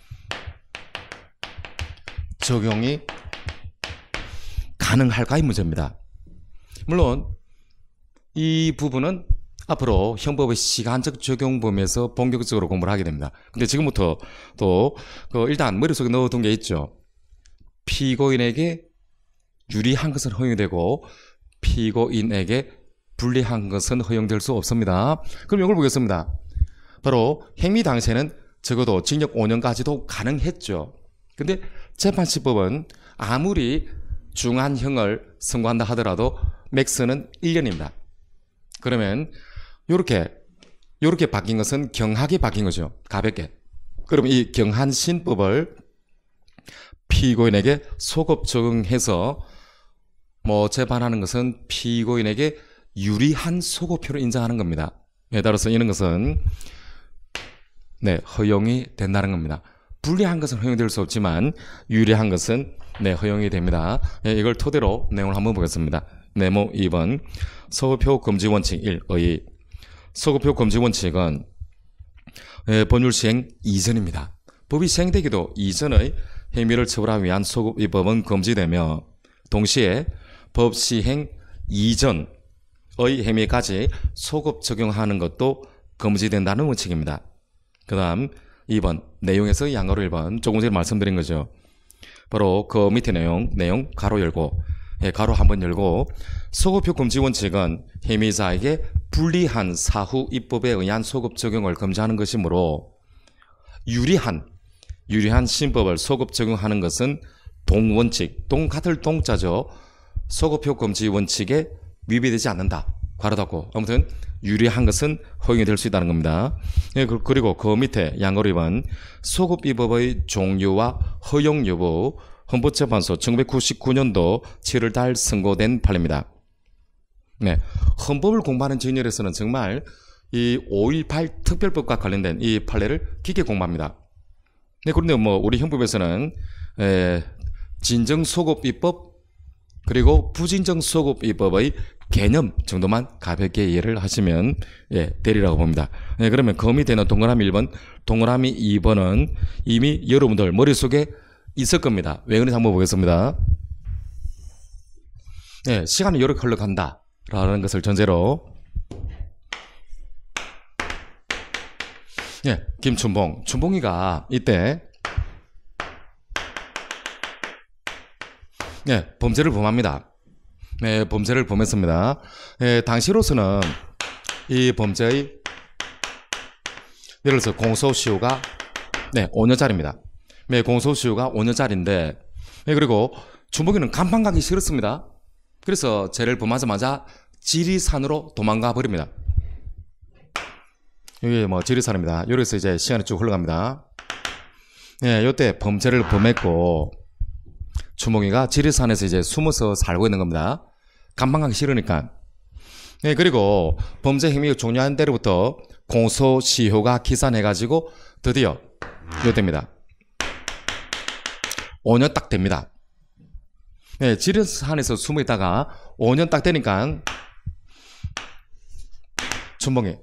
적용이 가능할까 의 문제입니다. 물론 이 부분은 앞으로 형법의 시간적 적용 범위에서 본격적으로 공부를 하게 됩니다. 근데 지금부터 또그 일단 머릿속에 넣어둔 게 있죠. 피고인에게 유리한 것은 허용되고 피고인에게 불리한 것은 허용될 수 없습니다. 그럼 이걸 보겠습니다. 바로 행위 당시에는 적어도 징역 5년까지도 가능했죠. 근데 재판치법은 아무리 중한형을 선고한다 하더라도 맥스는 1년입니다. 그러면 이렇게 이렇게 바뀐 것은 경하게 바뀐 거죠. 가볍게. 그럼 이 경한 신법을 피고인에게 소급 적용해서 뭐 재판하는 것은 피고인에게 유리한 소급표를 인정하는 겁니다. 예, 따라서 이런 것은 네, 허용이 된다는 겁니다. 불리한 것은 허용될 수 없지만 유리한 것은 네, 허용이 됩니다. 네, 이걸 토대로 내용을 한번 보겠습니다. 네모 2번 서급효 금지 원칙 1의 서급효 금지 원칙은 예, 법률 시행 이전입니다. 법이 시행되기도 이전의 행위를 처벌하기 위한 소급 위법은 금지되며 동시에 법 시행 이전의 행위까지 소급 적용하는 것도 금지된다는 원칙입니다. 그 다음 2번 내용에서 양가로 1번 조금 전에 말씀드린 거죠. 바로 그 밑에 내용 내용 가로 열고 예, 가로 한번 열고 소급효 금지 원칙은 혐의자에게 불리한 사후 입법에 의한 소급 적용을 금지하는 것이므로 유리한 유리한 신법을 소급 적용하는 것은 동원칙 동 같을 동자죠. 소급효 금지 원칙에 위배되지 않는다. 가로 닫고 아무튼 유리한 것은 허용이 될 수 있다는 겁니다. 예, 그, 그리고 그 밑에 양거리반 소급비법의 종류와 허용 여부 헌법재판소 1999년도 7월 달 선고된 판례입니다. 네, 헌법을 공부하는 진열에서는 정말 이 5.18 특별법과 관련된 이 판례를 깊게 공부합니다. 네, 그런데 뭐 우리 형법에서는 진정소급비법 그리고 부진정소급비법의 개념 정도만 가볍게 이해를 하시면 예, 되리라고 봅니다. 예, 그러면 검이 되는 동그라미 1번, 동그라미 2번은 이미 여러분들 머릿속에 있을 겁니다. 왜 그런지 한번 보겠습니다. 예, 시간이 이렇게 흘러간다 라는 것을 전제로 예, 김춘봉, 춘봉이가 이때 예, 범죄를 범합니다. 네, 범죄를 범했습니다. 네, 당시로서는 이 범죄의 예를 들어서 공소시효가 네, 5년짜리입니다. 네, 공소시효가 5년짜리인데 네, 그리고 주먹이는 감방 가기 싫었습니다. 그래서 죄를 범하자마자 지리산으로 도망가 버립니다. 여기 뭐 지리산입니다. 여기서 이제 시간이 쭉 흘러갑니다. 예, 네, 요때 범죄를 범했고 주몽이가 지리산에서 이제 숨어서 살고 있는 겁니다. 감방 하기 싫으니까. 네, 그리고 범죄 행위 종료한 때로부터 공소시효가 기산해가지고 드디어 요 됩니다. 5년 딱 됩니다. 네, 지리산에서 숨어 있다가 5년 딱 되니까 주몽이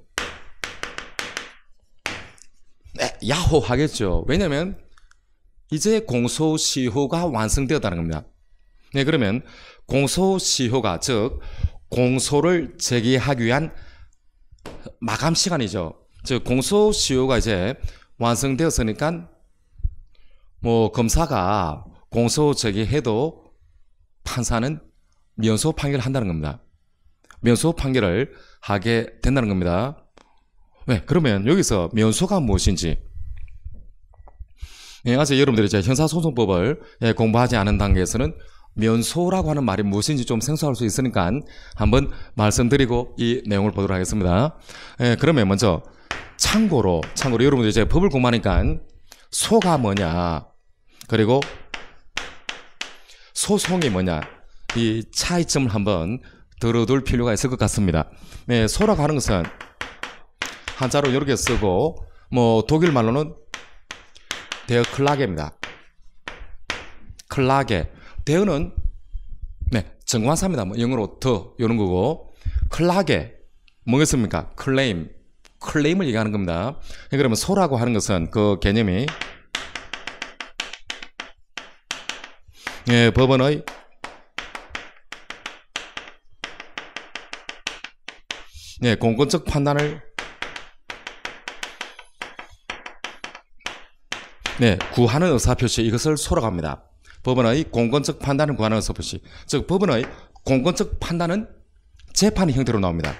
네, 야호 하겠죠. 왜냐면 이제 공소시효가 완성되었다는 겁니다. 네, 그러면 공소시효가 즉 공소를 제기하기 위한 마감 시간이죠. 즉 공소시효가 이제 완성되었으니까 뭐 검사가 공소 제기해도 판사는 면소 판결을 한다는 겁니다. 면소 판결을 하게 된다는 겁니다. 왜? 네, 그러면 여기서 면소가 무엇인지 예, 아직 여러분들이 이제 형사소송법을 예, 공부하지 않은 단계에서는 면소라고 하는 말이 무엇인지 좀 생소할 수 있으니까 한번 말씀드리고 이 내용을 보도록 하겠습니다. 예, 그러면 먼저 참고로 참고로 여러분들 이제 법을 공부하니까 소가 뭐냐 그리고 소송이 뭐냐 이 차이점을 한번 들어둘 필요가 있을 것 같습니다. 네, 소라고 하는 것은 한자로 이렇게 쓰고 뭐 독일 말로는 대어 클라게입니다. 클라게. 대어는 네, 정관사입니다. 뭐 영어로 더 이런 거고 클라게 뭐겠습니까? 클레임. 클레임을 얘기하는 겁니다. 예, 그러면 소라고 하는 것은 그 개념이 예, 법원의 예, 공권적 판단을 네, 구하는 의사표시 이것을 소록합니다. 법원의 공권적 판단을 구하는 의사표시. 즉 법원의 공권적 판단은 재판의 형태로 나옵니다.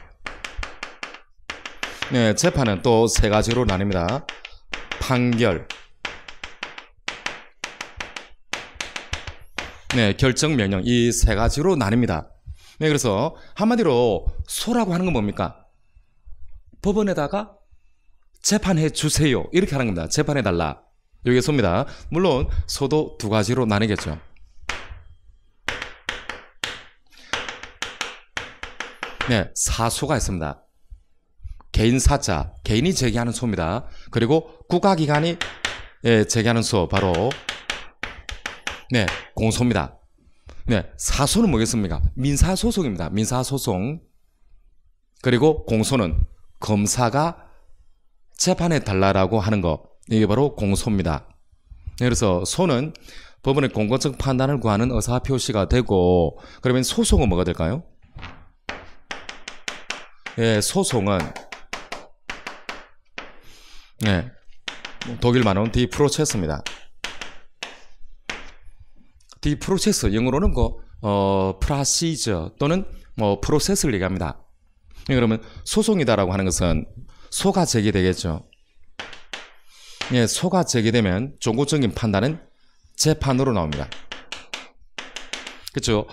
네, 재판은 또 세 가지로 나뉩니다. 판결, 네, 결정 명령 이 세 가지로 나뉩니다. 네, 그래서 한마디로 소라고 하는 건 뭡니까? 법원에다가 재판해 주세요 이렇게 하는 겁니다. 재판해 달라. 여기 소입니다. 물론 소도 두 가지로 나뉘겠죠. 네, 사소가 있습니다. 개인 사자, 개인이 제기하는 소입니다. 그리고 국가기관이 예, 제기하는 소, 바로 네, 공소입니다. 네, 사소는 뭐겠습니까? 민사소송입니다. 민사소송. 그리고 공소는 검사가 재판에 달라라고 하는 거. 이게 바로 공소입니다. 그래서 소는 법원의 공권적 판단을 구하는 의사표시가 되고 그러면 소송은 뭐가 될까요? 예, 소송은 예, 독일말은 디프로체스입니다. 디프로체스 영어로는 그, 어, 프라시저 또는 뭐 프로세스를 얘기합니다. 예, 그러면 소송이다라고 하는 것은 소가 제기되겠죠. 예, 소가 제기되면 종고적인 판단은 재판으로 나옵니다. 그렇죠?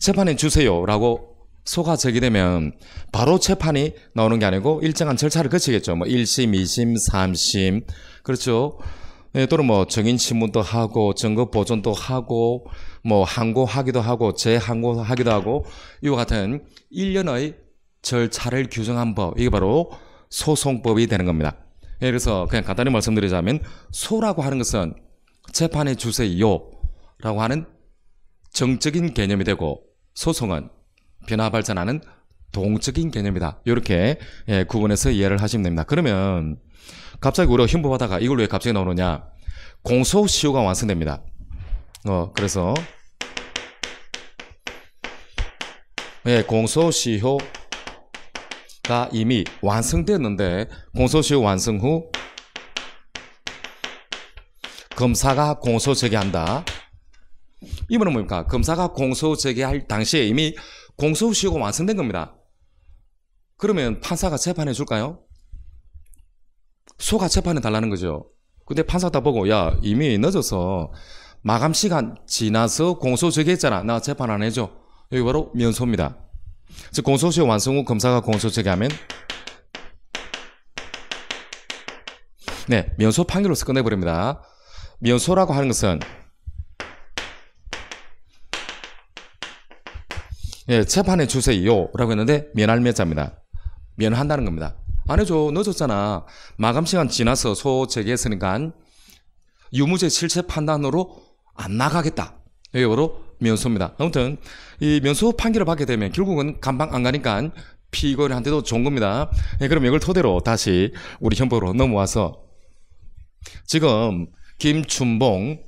재판해 주세요라고 소가 제기되면 바로 재판이 나오는 게 아니고 일정한 절차를 거치겠죠. 뭐 1심, 2심, 3심. 그렇죠. 예, 또는 뭐 정인 신문도 하고 증거 보존도 하고 뭐 항고하기도 하고 재항고하기도 하고 이와 같은 1년의 절차를 규정한 법. 이게 바로 소송법이 되는 겁니다. 예, 그래서 그냥 간단히 말씀드리자면 소라고 하는 것은 재판의 주세요라고 하는 정적인 개념이 되고 소송은 변화 발전하는 동적인 개념이다. 이렇게 예, 구분해서 이해를 하시면 됩니다. 그러면 갑자기 우리가 흉보하다가 이걸 왜 갑자기 나오느냐? 공소시효가 완성됩니다. 어, 그래서 예, 공소시효 가 이미 완성됐는데 공소시효 완성 후 검사가 공소 제기한다. 이 말은 뭡니까? 검사가 공소 제기할 당시에 이미 공소시효가 완성된 겁니다. 그러면 판사가 재판해 줄까요? 소가 재판해 달라는 거죠. 근데 판사다 보고 야 이미 늦어서 마감 시간 지나서 공소 제기했잖아. 나 재판 안 해줘. 여기 바로 면소입니다. 즉 공소시효 완성 후 검사가 공소처에 하면 네, 면소 판결로서 끝내버립니다. 면소라고 하는 것은 예, 재판에 주세요라고 했는데 면할 면자입니다. 면한다는 겁니다. 안 해줘. 늦었잖아. 마감 시간 지나서 소 제기했으니까 유무죄 실체 판단으로 안 나가겠다. 이거로 면소입니다. 아무튼 이 면소 판결을 받게 되면 결국은 감방 안 가니까 피고인한테도 좋은 겁니다. 네, 그럼 이걸 토대로 다시 우리 형법으로 넘어와서 지금 김춘봉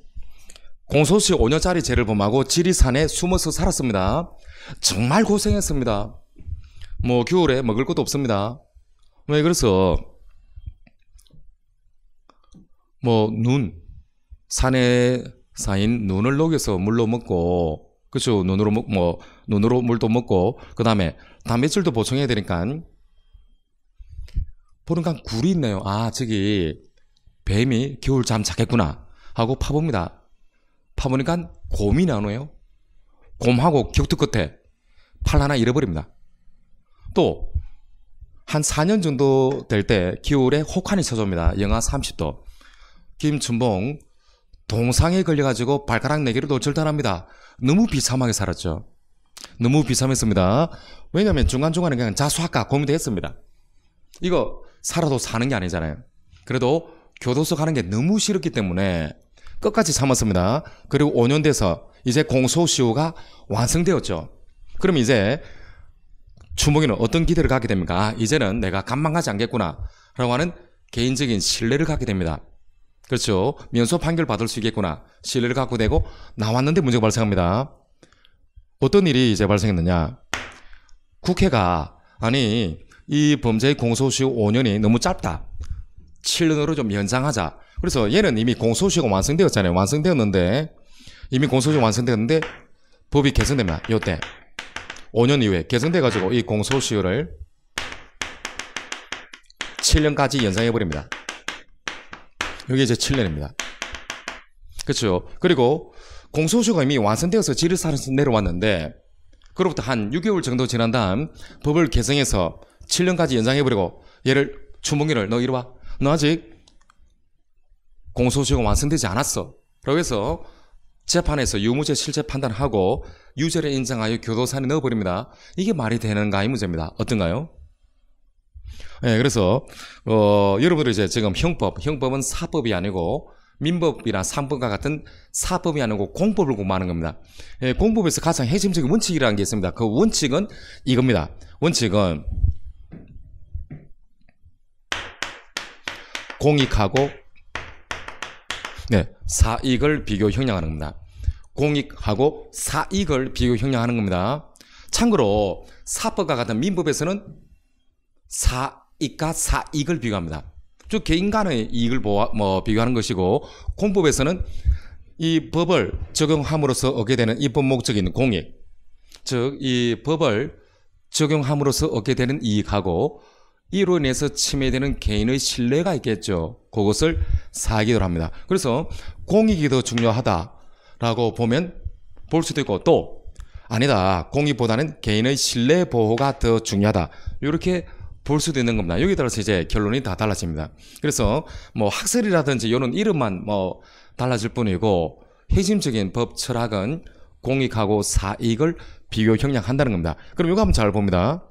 공소시 5년짜리 죄를 범하고 지리산에 숨어서 살았습니다. 정말 고생했습니다. 뭐 겨울에 먹을 것도 없습니다. 왜 그래서 뭐 눈 산에 사인 눈을 녹여서 물로 먹고 그렇죠 눈으로 먹, 뭐 눈으로 물도 먹고 그 다음에 단백질도 보충해야 되니까 보름간 굴이 있네요 아 저기 뱀이 겨울 잠 자겠구나 하고 파봅니다 파보니까 곰이 나오네요 곰하고 격투 끝에 팔 하나 잃어버립니다 또 한 4년 정도 될 때 겨울에 혹한이 쳐줍니다 영하 30도 김춘봉 동상에 걸려가지고 발가락 내개로도 네 절단합니다. 너무 비참하게 살았죠. 너무 비참했습니다. 왜냐하면 중간중간에 그냥 자수학과 고민되었습니다. 이거 살아도 사는 게 아니잖아요. 그래도 교도소 가는 게 너무 싫었기 때문에 끝까지 참았습니다. 그리고 5년 돼서 이제 공소시효가 완성되었죠. 그럼 이제 주먹이는 어떤 기대를 갖게 됩니까? 아, 이제는 내가 감망하지 않겠구나. 라고 하는 개인적인 신뢰를 갖게 됩니다. 그렇죠. 면소 판결 받을 수 있겠구나. 신뢰를 갖고 되고 나왔는데 문제가 발생합니다. 어떤 일이 이제 발생했느냐. 국회가 아니 이 범죄의 공소시효 5년이 너무 짧다. 7년으로 좀 연장하자. 그래서 얘는 이미 공소시효가 완성되었잖아요. 완성되었는데 이미 공소시효 완성되었는데 법이 개선됩니다. 요때 5년 이후에 개선돼가지고 이 공소시효를 7년까지 연장해버립니다. 여기 이제 7년입니다. 그렇죠. 그리고 공소시효가 이미 완성되어서 지리산에서 내려왔는데 그로부터 한 6개월 정도 지난 다음 법을 개정해서 7년까지 연장해버리고 얘를 주몽기를너 이리 와. 너 아직 공소시효가 완성되지 않았어. 라고 서 재판에서 유무죄 실체 판단하고 유죄를 인정하여 교도소에 넣어버립니다. 이게 말이 되는가 이 문제입니다. 어떤가요? 예, 그래서 어, 여러분들 이제 지금 형법, 형법은 사법이 아니고 민법이나 상법과 같은 사법이 아니고 공법을 공부하는 겁니다. 예, 공법에서 가장 핵심적인 원칙이라는 게 있습니다. 그 원칙은 이겁니다. 원칙은 공익하고 네, 사익을 비교 형량하는 겁니다. 공익하고 사익을 비교 형량하는 겁니다. 참고로 사법과 같은 민법에서는 사익과 사익을 비교합니다. 즉 개인 간의 이익을 보아, 뭐 비교하는 것이고 공법에서는 이 법을 적용함으로써 얻게 되는 입법 목적인 공익 즉 이 법을 적용함으로써 얻게 되는 이익하고 이로 인해서 침해되는 개인의 신뢰가 있겠죠. 그것을 사기로 합니다. 그래서 공익이 더 중요하다라고 보면 볼 수도 있고 또 아니다. 공익보다는 개인의 신뢰 보호가 더 중요하다. 이렇게 볼 수도 있는 겁니다. 여기 따라서 이제 결론이 다 달라집니다. 그래서 뭐 학설이라든지 이런 이름만 뭐 달라질 뿐이고 핵심적인 법 철학은 공익하고 사익을 비교 형량한다는 겁니다. 그럼 이거 한번 잘 봅니다.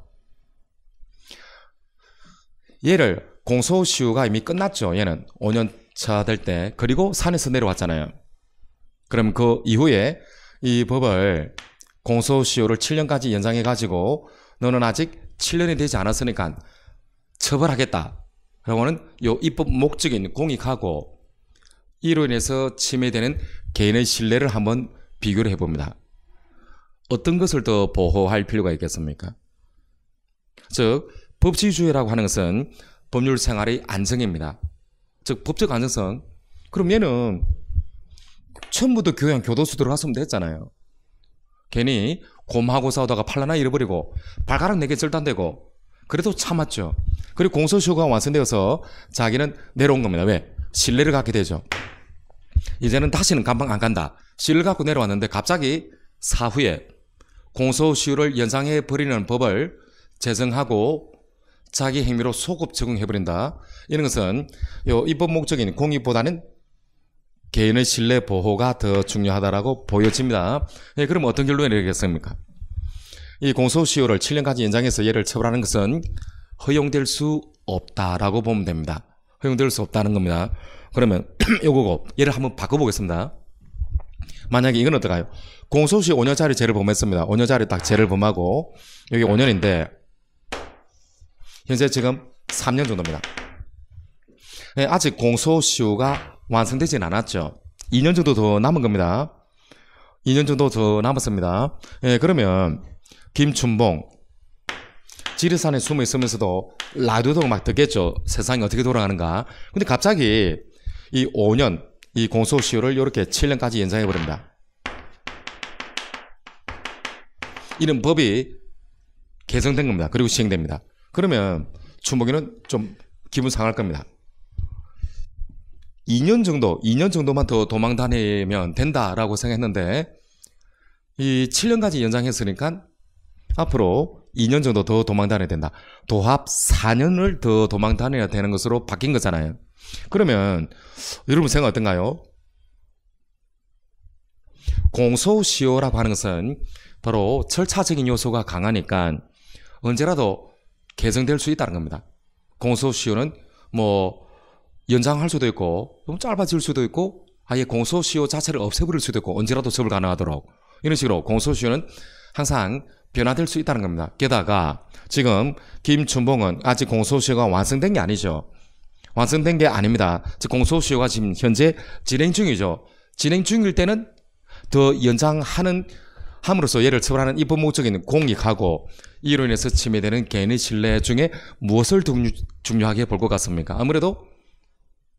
얘를 공소시효가 이미 끝났죠. 얘는 5년 차 될 때 그리고 산에서 내려왔잖아요. 그럼 그 이후에 이 법을 공소시효를 7년까지 연장해 가지고 너는 아직 7년이 되지 않았으니까 처벌하겠다라고 하는 요 입법 목적인 공익하고 이로 인해서 침해되는 개인의 신뢰를 한번 비교를 해봅니다. 어떤 것을 더 보호할 필요가 있겠습니까? 즉, 법치주의라고 하는 것은 법률 생활의 안정입니다. 즉, 법적 안정성. 그럼 얘는 처음부터 교양 교도소 들어갔으면 됐잖아요. 괜히 곰하고 싸우다가 팔라나 잃어버리고 발가락 네개 절단되고 그래도 참았죠. 그리고 공소시효가 완성되어서 자기는 내려온 겁니다. 왜? 신뢰를 갖게 되죠. 이제는 다시는 감방 안 간다. 신뢰를 갖고 내려왔는데 갑자기 사후에 공소시효를 연장해 버리는 법을 제정하고 자기 행위로 소급 적용해 버린다. 이런 것은 요 입법 목적인 공익보다는 개인의 신뢰 보호가 더 중요하다라고 보여집니다. 예, 그럼 어떤 결론을 내리겠습니까? 이 공소시효를 7년까지 연장해서 예를 처벌하는 것은 허용될 수 없다라고 보면 됩니다. 허용될 수 없다는 겁니다. 그러면 요거고 예를 한번 바꿔보겠습니다. 만약에 이건 어떨까요? 공소시효 5년짜리 죄를 범했습니다. 5년짜리 딱 죄를 범하고 여기 5년인데 현재 지금 3년 정도입니다. 예, 아직 공소시효가 완성되진 않았죠. 2년 정도 더 남은 겁니다. 2년 정도 더 남았습니다. 예, 그러면 김춘봉 지리산에 숨어 있으면서도 라디오도 막 듣겠죠. 세상이 어떻게 돌아가는가. 근데 갑자기 이 5년 이 공소시효를 이렇게 7년까지 연장해 버립니다. 이런 법이 개정된 겁니다. 그리고 시행됩니다. 그러면 주목이는 좀 기분 상할 겁니다. 2년 정도, 2년 정도만 더 도망 다니면 된다라고 생각했는데 이 7년까지 연장했으니까 앞으로 2년 정도 더 도망 다녀야 된다. 도합 4년을 더 도망 다녀야 되는 것으로 바뀐 거잖아요. 그러면 여러분 생각 어떤가요? 공소시효라고 하는 것은 바로 절차적인 요소가 강하니까 언제라도 개정될 수 있다는 겁니다. 공소시효는 뭐 연장할 수도 있고 너무 짧아질 수도 있고 아예 공소시효 자체를 없애버릴 수도 있고 언제라도 처벌 가능하도록 이런 식으로 공소시효는 항상 변화될 수 있다는 겁니다. 게다가 지금 김춘봉은 아직 공소시효가 완성된 게 아니죠. 완성된 게 아닙니다. 즉 공소시효가 지금 현재 진행 중이죠. 진행 중일 때는 더 연장하는 함으로써 예를 처벌하는 입법 목적인 공익하고 이로 인해서 침해되는 개인의 신뢰 중에 무엇을 중요하게 볼 것 같습니까? 아무래도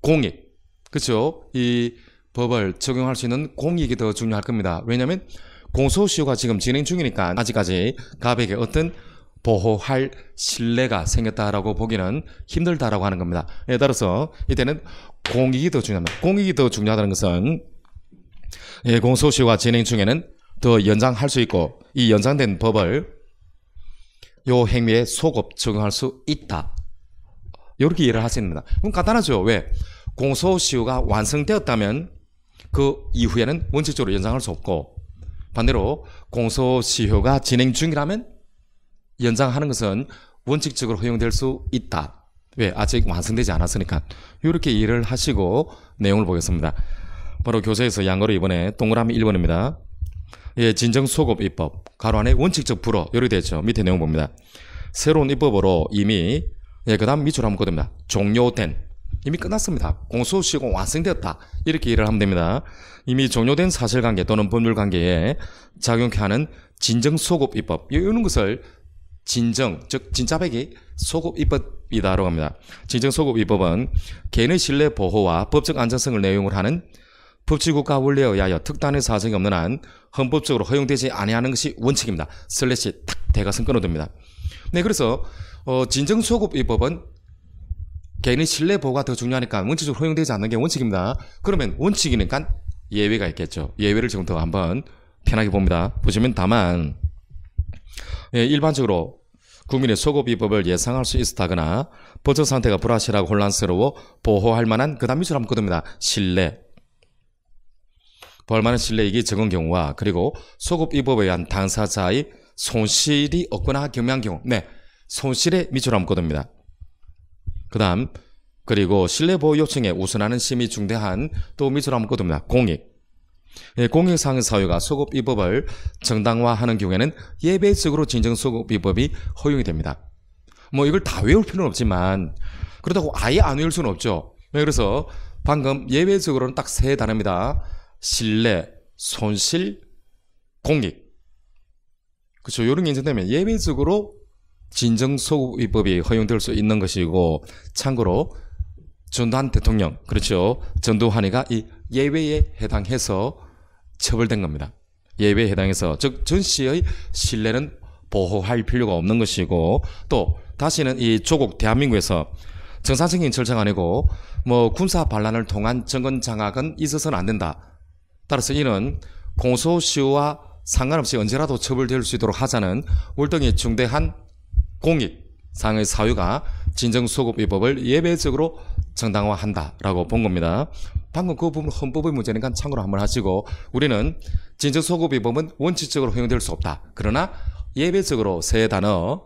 공익. 그쵸이 법을 적용할 수 있는 공익이 더 중요할 겁니다. 왜냐면 공소시효가 지금 진행 중이니까 아직까지 갑에게 어떤 보호할 신뢰가 생겼다라고 보기는 힘들다라고 하는 겁니다. 예, 따라서 이때는 공익이 더 중요합니다. 공익이 더 중요하다는 것은 예, 공소시효가 진행 중에는 더 연장할 수 있고 이 연장된 법을 요 행위에 소급 적용할 수 있다. 이렇게 이해를 하십니다. 그럼 간단하죠. 왜? 공소시효가 완성되었다면 그 이후에는 원칙적으로 연장할 수 없고 반대로 공소시효가 진행 중이라면 연장하는 것은 원칙적으로 허용될 수 있다. 왜? 아직 완성되지 않았으니까. 이렇게 이해를 하시고 내용을 보겠습니다. 바로 교재에서 양거로 이번에 동그라미 1번입니다. 예, 진정소급 입법, 가로 안에 원칙적 불허, 요리 되죠. 밑에 내용 봅니다. 새로운 입법으로 이미 예, 그 다음 밑으로 한번 보됩니다. 종료된. 이미 끝났습니다. 공소시효가 완성되었다 이렇게 이해를 하면 됩니다. 이미 종료된 사실관계 또는 법률관계에 작용케 하는 진정소급입법. 이런 것을 진정, 즉 진짜백이 소급입법이다라고 합니다. 진정소급입법은 개인의 신뢰보호와 법적 안전성을 내용으로 하는 법치국가 원리에 의하여 특단의 사정이 없는 한 헌법적으로 허용되지 아니하는 것이 원칙입니다. 슬래시 탁대가성끊어듭니다 네, 그래서 어, 진정소급 이 법은 개인의 신뢰 보호가 더 중요하니까 원칙적으로 허용되지 않는 게 원칙입니다. 그러면 원칙이니까 예외가 있겠죠. 예외를 지금 더 한번 편하게 봅니다. 보시면 다만 예, 일반적으로 국민의 소급 입법을 예상할 수 있었다거나 보조 상태가 불확실하고 혼란스러워 보호할 만한 그다음 밑으로 한번 끊습니다. 신뢰. 보호할 만한 신뢰익이 적은 경우와 그리고 소급 입법에 의한 당사자의 손실이 없거나 경미한 경우. 네. 손실에 미처럼 거둡니다. 그 다음 그리고 실내 보호 요청에 우선하는 심의 중대한 또 미처럼 거둡니다. 공익 예, 공익상 의 사유가 소급 위법을 정당화하는 경우에는 예외적으로 진정 소급 위법이 허용이 됩니다. 뭐 이걸 다 외울 필요는 없지만 그렇다고 아예 안 외울 수는 없죠. 네, 그래서 방금 예외적으로는 딱 세 단어입니다. 신뢰, 손실, 공익. 그렇죠. 이런 게 인정되면 예외적으로 진정소급법이 허용될 수 있는 것이고 참고로 전두환 대통령 그렇죠 전두환이가 이 예외에 해당해서 처벌된 겁니다. 예외에 해당해서 즉 전시의 신뢰는 보호할 필요가 없는 것이고 또 다시는 이 조국 대한민국에서 정상적인 절차가 아니고 뭐 군사 반란을 통한 정권 장악은 있어서는 안 된다. 따라서 이는 공소시효와 상관없이 언제라도 처벌될 수 있도록 하자는 월등히 중대한 공익 상의 사유가 진정 소급 위법을 예외적으로 정당화한다라고 본 겁니다. 방금 그 부분 헌법의 문제니까 참고로 한번 하시고 우리는 진정 소급 위법은 원칙적으로 허용될 수 없다. 그러나 예외적으로 세 단어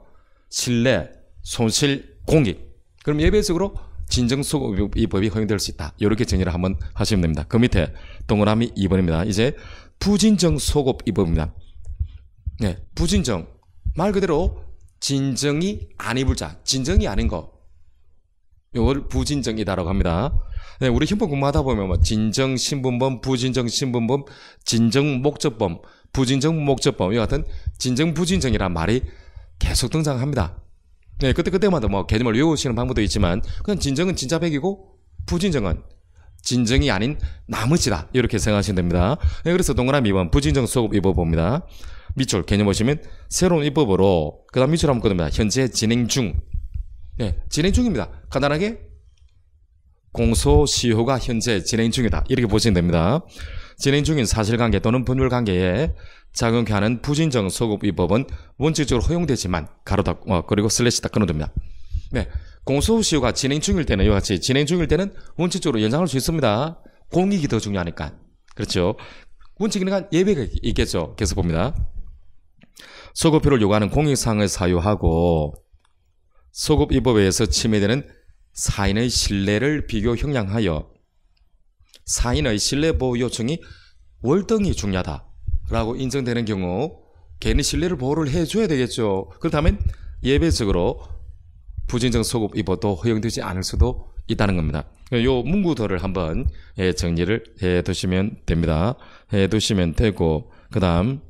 신뢰, 손실, 공익 그럼 예외적으로 진정 소급 위법이 허용될 수 있다. 이렇게 정의를 한번 하시면 됩니다. 그 밑에 동그라미 2번입니다. 이제 부진정 소급 위법입니다. 네, 부진정 말 그대로 진정이 아니불 자, 진정이 아닌 거. 요걸 부진정이다라고 합니다. 네, 우리 형법 공부하다 보면 뭐 진정 신분범, 부진정 신분범, 진정 목적범, 부진정 목적범 이 같은 진정 부진정이란 말이 계속 등장합니다. 네, 그때 그때마다 뭐 개념을 외우시는 방법도 있지만 그냥 진정은 진짜 백이고 부진정은 진정이 아닌 나머지다 이렇게 생각하시면 됩니다. 네, 그래서 동그라미 2번 부진정 수업 입어봅니다. 밑줄 개념 보시면 새로운 입법으로 그 다음 밑줄 한번 끊습니다. 현재 진행 중. 네, 진행 중입니다. 간단하게 공소시효가 현재 진행 중이다. 이렇게 보시면 됩니다. 진행 중인 사실관계 또는 법률관계에 작용하는 부진정 소급 입법은 원칙적으로 허용되지만 가로다 어, 그리고 슬래시 다 끊어둡니다. 네, 공소시효가 진행 중일 때는 이와 같이 진행 중일 때는 원칙적으로 연장할 수 있습니다. 공익이 더 중요하니까 그렇죠. 원칙이니까 예배가 있겠죠. 계속 봅니다. 소급표를 요구하는 공익사항을 사유하고 소급 입법에 서 침해되는 사인의 신뢰를 비교 형량하여 사인의 신뢰 보호 요청이 월등히 중요하다라고 인정되는 경우 개인의 신뢰를 보호를 해줘야 되겠죠. 그렇다면 예외적으로 부진정 소급 입법도 허용되지 않을 수도 있다는 겁니다. 요 문구들을 한번 예, 정리를 해 두시면 됩니다. 해 두시면 되고 그다음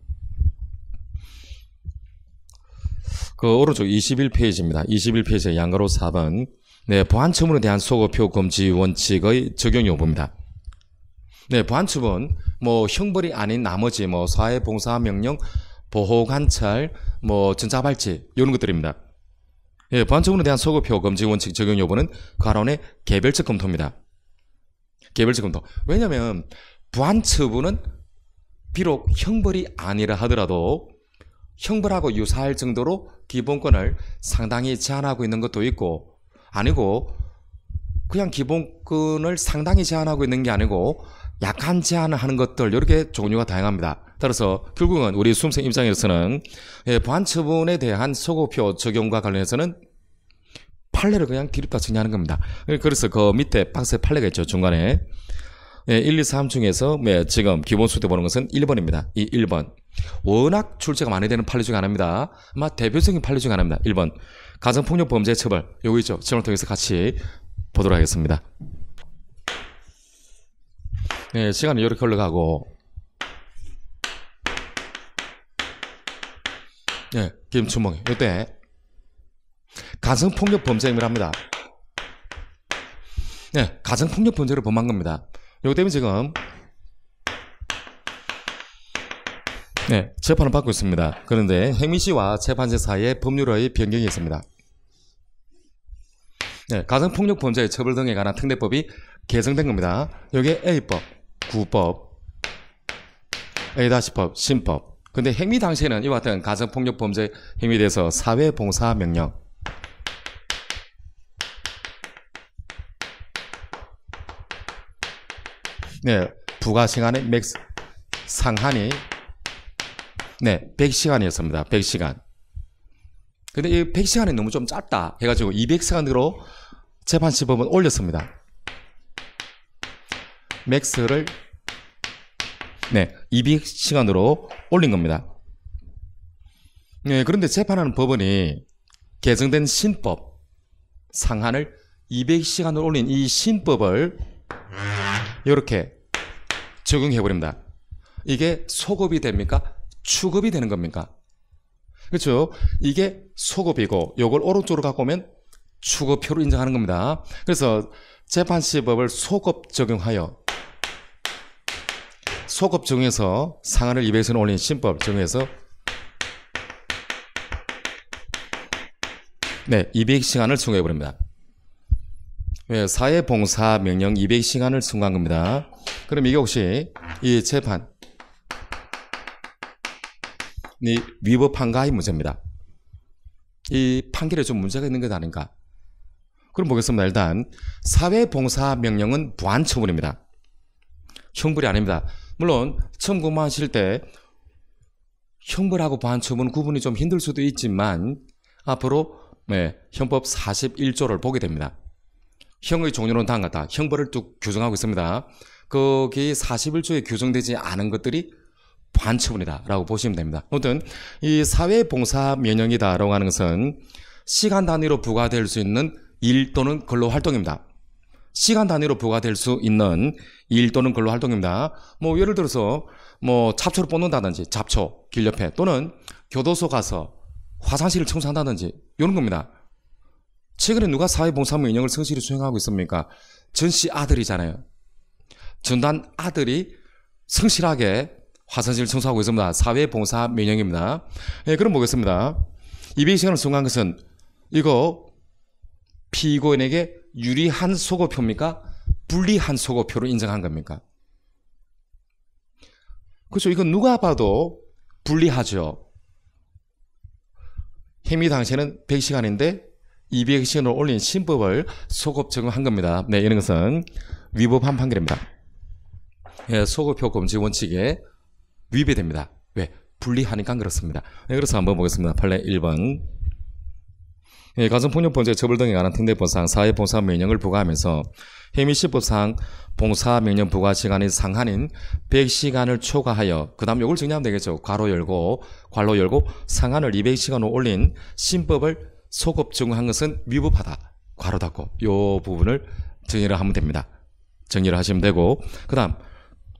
그 오른쪽 21페이지입니다. 21페이지에 양가로 4번. 네, 보안처분에 대한 소급표 금지 원칙의 적용 여부입니다. 네, 보안처분 뭐 형벌이 아닌 나머지 뭐 사회봉사명령, 보호관찰, 뭐 전자발찌 이런 것들입니다. 예, 보안처분에 대한 소급표 금지 원칙 적용 여부는 가론의 개별적 검토입니다. 개별적 검토. 왜냐하면 보안처분은 비록 형벌이 아니라 하더라도 형벌하고 유사할 정도로 기본권을 상당히 제한하고 있는 것도 있고 아니고 그냥 기본권을 상당히 제한하고 있는 게 아니고 약한 제한을 하는 것들 이렇게 종류가 다양합니다. 따라서 결국은 우리 수험생 입장에서는 예, 보안 처분에 대한 소급표 적용과 관련해서는 판례를 그냥 기립다 정리하는 겁니다. 예, 그래서 그 밑에 박스에 판례가 있죠. 중간에 1, 2, 3 중에서 예, 지금 기본 수대 보는 것은 1번입니다. 이 1번. 워낙 출제가 많이 되는 판례 중에 하나입니다. 아마 대표적인 판례 중에 하나입니다. 1번. 가정폭력 범죄 처벌. 요거 있죠. 시험을 통해서 같이 보도록 하겠습니다. 네, 시간이 이렇게 흘러가고. 네, 김춘봉이. 이때 가정폭력 범죄 행위를 합니다. 네, 가정폭력 범죄를 범한 겁니다. 요거 때문에 지금 네. 재판을 받고 있습니다. 그런데 행민 씨와 재판제 사이에 법률의 변경이 있습니다. 네, 가정폭력 범죄의 처벌 등에 관한 특례법이 개정된 겁니다. 여기에 A법, 구법, A-법, 신법. 근데 행위 당시에는 이와 같은 가정폭력 범죄 행위에 대해서 사회봉사명령, 네, 부가 시간의 맥스 상한이 네, 100시간이었습니다. 100시간. 근데 이 100시간이 너무 좀 짧다 해가지고 200시간으로 재판 시범을 올렸습니다. 맥스를 네, 200시간으로 올린 겁니다. 네, 그런데 재판하는 법원이 개정된 신법 상한을 2 0 0시간으로 올린 이 신법을 이렇게 적용해 버립니다. 이게 소급이 됩니까? 추급이 되는 겁니까? 그렇죠? 이게 소급이고 이걸 오른쪽으로 갖고 오면 추급표로 인정하는 겁니다. 그래서 재판시법을 소급 적용하여 소급 적용해서 상한을 2배에서에 올린 신법 적용해서 네, 200시간을 청구해 버립니다. 네, 사회봉사 명령 200시간을 청구한 겁니다. 그럼 이게 혹시 이 재판 위법한가의 문제입니다. 이 판결에 좀 문제가 있는 것 아닌가? 그럼 보겠습니다. 일단 사회봉사 명령은 부안 처분입니다. 형벌이 아닙니다. 물론 처음 공하실때 형벌하고 부안 처분 구분이 좀 힘들 수도 있지만 앞으로 네, 형법 41조를 보게 됩니다. 형의 종류는 다음과 같다. 형벌을 쭉 규정하고 있습니다. 거기 41조에 규정되지 않은 것들이 반처분이다라고 보시면 됩니다. 아무튼 이 사회봉사 면역이다라고 하는 것은 시간 단위로 부과될 수 있는 일 또는 근로 활동입니다. 시간 단위로 부과될 수 있는 일 또는 근로 활동입니다. 뭐 예를 들어서 뭐 잡초를 뽑는다든지 잡초 길 옆에 또는 교도소 가서 화장실을 청소한다든지 이런 겁니다. 최근에 누가 사회봉사무 인을 성실히 수행하고 있습니까? 전 씨 아들이잖아요. 전단 아들이 성실하게 화산실 청소하고 있습니다. 사회봉사 명령입니다. 예, 그럼 보겠습니다. 200시간을 수행한 것은 이거 피고인에게 유리한 소고표입니까? 불리한 소고표로 인정한 겁니까? 그렇죠. 이건 누가 봐도 불리하죠. 힘이 당시에는 100시간인데 200시간을 올린 신법을 소급 적용한 겁니다. 네, 이런 것은 위법한 판결입니다. 예, 소급효 금지 원칙에 위배 됩니다. 왜? 분리하니까 그렇습니다. 네, 그래서 한번 보겠습니다. 판례 1번. 예, 가정폭력범죄 처벌 등에 관한 특례법상 사회봉사명령을 부과하면서 해미시법상 봉사명령 부과 시간이 상한인 100시간을 초과하여 그 다음 요걸 정리하면 되겠죠. 괄호 열고 괄호 열고 상한을 200시간으로 올린 신법을 소급 적용한 것은 위법하다. 괄호 닫고 요 부분을 정의를 하면 됩니다. 정의를 하시면 되고 그 다음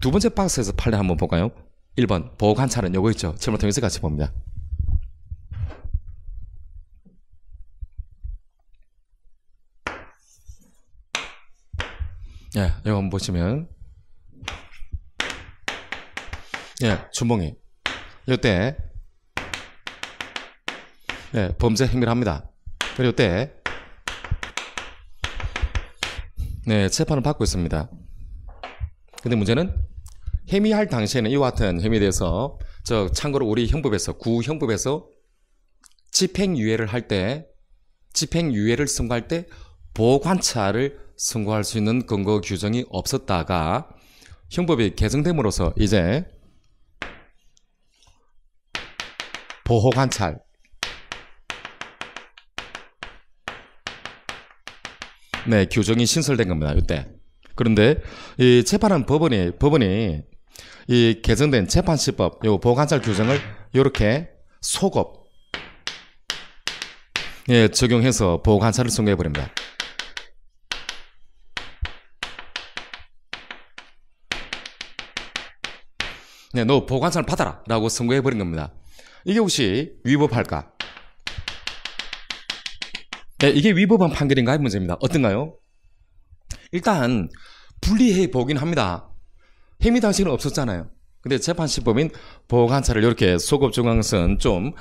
두 번째 박스에서 판례 한번 볼까요? 1번 보호 관찰은 요거 있죠. 7번 통해서 같이 봅니다. 예, 이거 한번 보시면 예, 준봉이 이때 예, 범죄 행위를 합니다. 그리고 이때 네, 재판을 받고 있습니다. 근데 문제는 해미할 당시에는 이와 같은 혐의에 대해서 저 참고로 우리 형법에서 구형법에서 집행유예를 할 때 집행유예를 선고할 때 보관차를 선고할 수 있는 근거 규정이 없었다가 형법이 개정됨으로써 이제 보호관찰 네 규정이 신설된 겁니다 이때 그런데 이 재판은 법원이 법원이 이 개정된 재판시법 요 보관찰 규정을 이렇게 소급 예 적용해서 보관찰을 호 선고해 버립니다. 네, 너 보관찰 받아라 라고 선고해 버린 겁니다. 이게 혹시 위법할까? 네, 이게 위법한 판결인가의 문제입니다. 어떤가요? 일단 불리해 보긴 합니다. 혜미 당시는 없었잖아요. 근데 재판시법인 보호관찰을 이렇게 소급중앙선 좀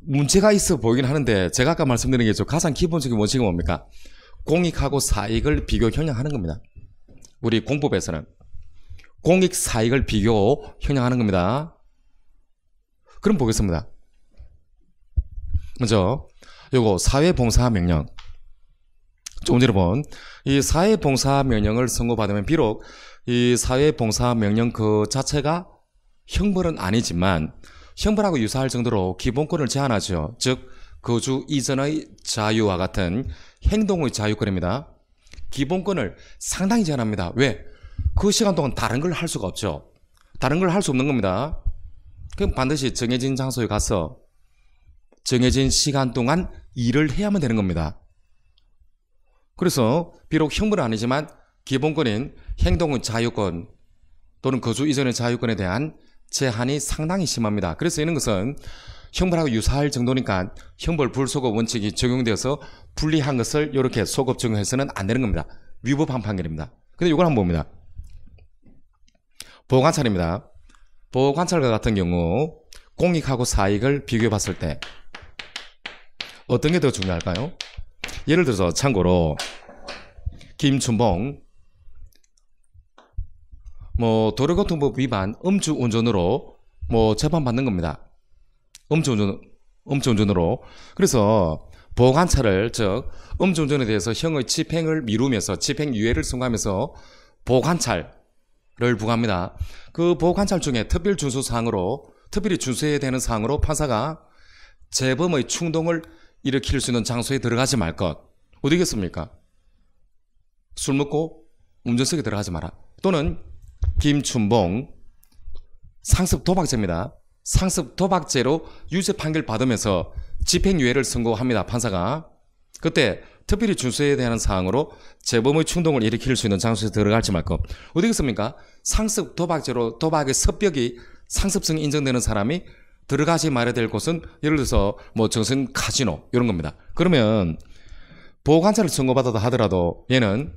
문제가 있어 보이긴 하는데 제가 아까 말씀드린 게 가장 기본적인 원칙이 뭡니까? 공익하고 사익을 비교 현행하는 겁니다. 우리 공법에서는 공익 사익을 비교 현행하는 겁니다. 그럼 보겠습니다. 먼저 요거 사회봉사명령 조금 전에 본이 사회봉사 명령을 선고받으면 비록 이 사회봉사 명령 그 자체가 형벌은 아니지만 형벌하고 유사할 정도로 기본권을 제한하죠. 즉 거주 그 이전의 자유와 같은 행동의 자유권입니다. 기본권을 상당히 제한합니다. 왜? 그 시간 동안 다른 걸 할 수가 없죠. 다른 걸 할 수 없는 겁니다. 그럼 반드시 정해진 장소에 가서 정해진 시간 동안 일을 해야만 되는 겁니다. 그래서 비록 형벌은 아니지만 기본권인 행동은 자유권 또는 거주 이전의 자유권에 대한 제한이 상당히 심합니다. 그래서 이런 것은 형벌하고 유사할 정도니까 형벌 불소급 원칙이 적용되어서 불리한 것을 이렇게 소급 적용해서는 안 되는 겁니다. 위법한 판결입니다. 근데 이걸 한번 봅니다. 보호관찰입니다. 보호관찰과 같은 경우 공익하고 사익을 비교해 봤을 때 어떤 게 더 중요할까요? 예를 들어서 참고로 김춘봉 뭐 도로교통법 위반 음주운전으로 뭐 재판받는 겁니다. 음주운전 음주운전으로 그래서 보관차를 즉 음주운전에 대해서 형의 집행을 미루면서 집행유예를 선고하면서 보관찰을 부과합니다. 그 보관찰 중에 특별 준수 사항으로 특별히 준수해야 되는 사항으로 판사가 재범의 충동을 일으킬 수 있는 장소에 들어가지 말 것. 어디겠습니까? 술 먹고 운전석에 들어가지 마라. 또는 김춘봉 상습 도박죄입니다. 상습 도박죄로 유죄 판결 받으면서 집행유예를 선고합니다. 판사가. 그때 특별히 준수에 대한 사항으로 재범의 충동을 일으킬 수 있는 장소에 들어가지말 것. 어디겠습니까? 상습 도박죄로 도박의 섭벽이 상습성이 인정되는 사람이 들어가지 말아야 될 곳은 예를 들어서 뭐 정신 카지노 이런 겁니다. 그러면 보호관찰을 선고받아도 하더라도 얘는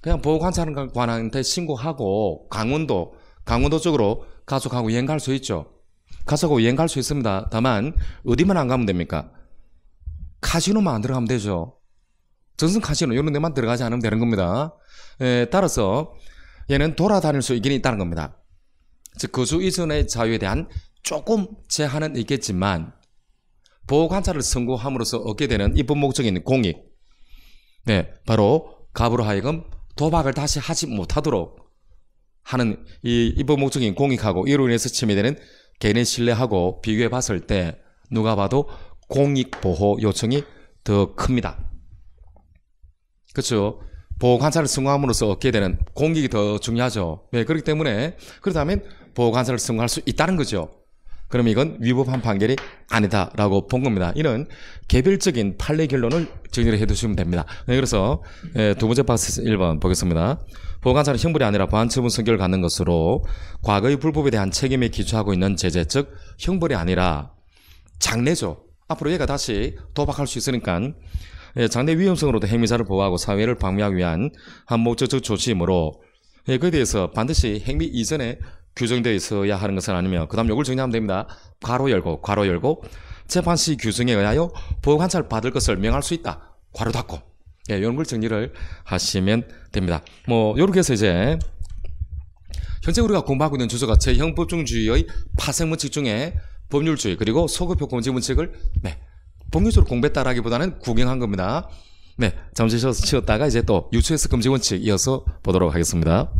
그냥 보호관찰관한테 신고하고 강원도 강원도 쪽으로 가족하고 여행 갈 수 있죠. 가족하고 여행 갈 수 있습니다. 다만 어디만 안 가면 됩니까? 카지노만 안 들어가면 되죠. 정승 카지노 이런 데만 들어가지 않으면 되는 겁니다. 에, 예, 따라서 얘는 돌아다닐 수 있기는 있다는 겁니다. 즉 거주 그 이전의 자유에 대한 조금 제한은 있겠지만 보호 관찰을 선고함으로써 얻게 되는 입법 목적인 공익, 네, 바로 갑으로 하여금 도박을 다시 하지 못하도록 하는 이 입법 목적인 공익하고 이로 인해서 침해되는 개인의 신뢰하고 비교해 봤을 때 누가 봐도 공익 보호 요청이 더 큽니다. 그렇죠? 보호 관찰을 성공함으로써 얻게 되는 공익이 더 중요하죠. 네, 그렇기 때문에 그렇다면 보호 관찰을 성공할수 있다는 거죠. 그럼 이건 위법한 판결이 아니다라고 본 겁니다. 이는 개별적인 판례 결론을 정리를 해두시면 됩니다. 네, 그래서 예, 두 번째 박스 1번 보겠습니다. 보관사는 형벌이 아니라 보안처분 성격을 갖는 것으로 과거의 불법에 대한 책임에 기초하고 있는 제재 즉 형벌이 아니라 장례죠. 앞으로 얘가 다시 도박할 수 있으니까 예, 장례 위험성으로도 행위자를 보호하고 사회를 방해하기 위한 한 목적적 조치이므로 예, 그에 대해서 반드시 행위 이전에 규정되어 있어야 하는 것은 아니며 그 다음 요걸 정리하면 됩니다. 괄호 열고 괄호 열고 재판 시 규정에 의하여 보호 관찰 받을 것을 명할 수 있다. 괄호 닫고 예, 이런 걸 정리를 하시면 됩니다. 뭐 요렇게 해서 이제 현재 우리가 공부하고 있는 주소가 제형법중주의의 파생문칙 중에 법률주의 그리고 소급효권지 문칙을 네, 법률적으로 공부했다라기보다는 구경한 겁니다. 네, 잠시 쉬었다가 이제 또 유추해서 금지 원칙 이어서 보도록 하겠습니다.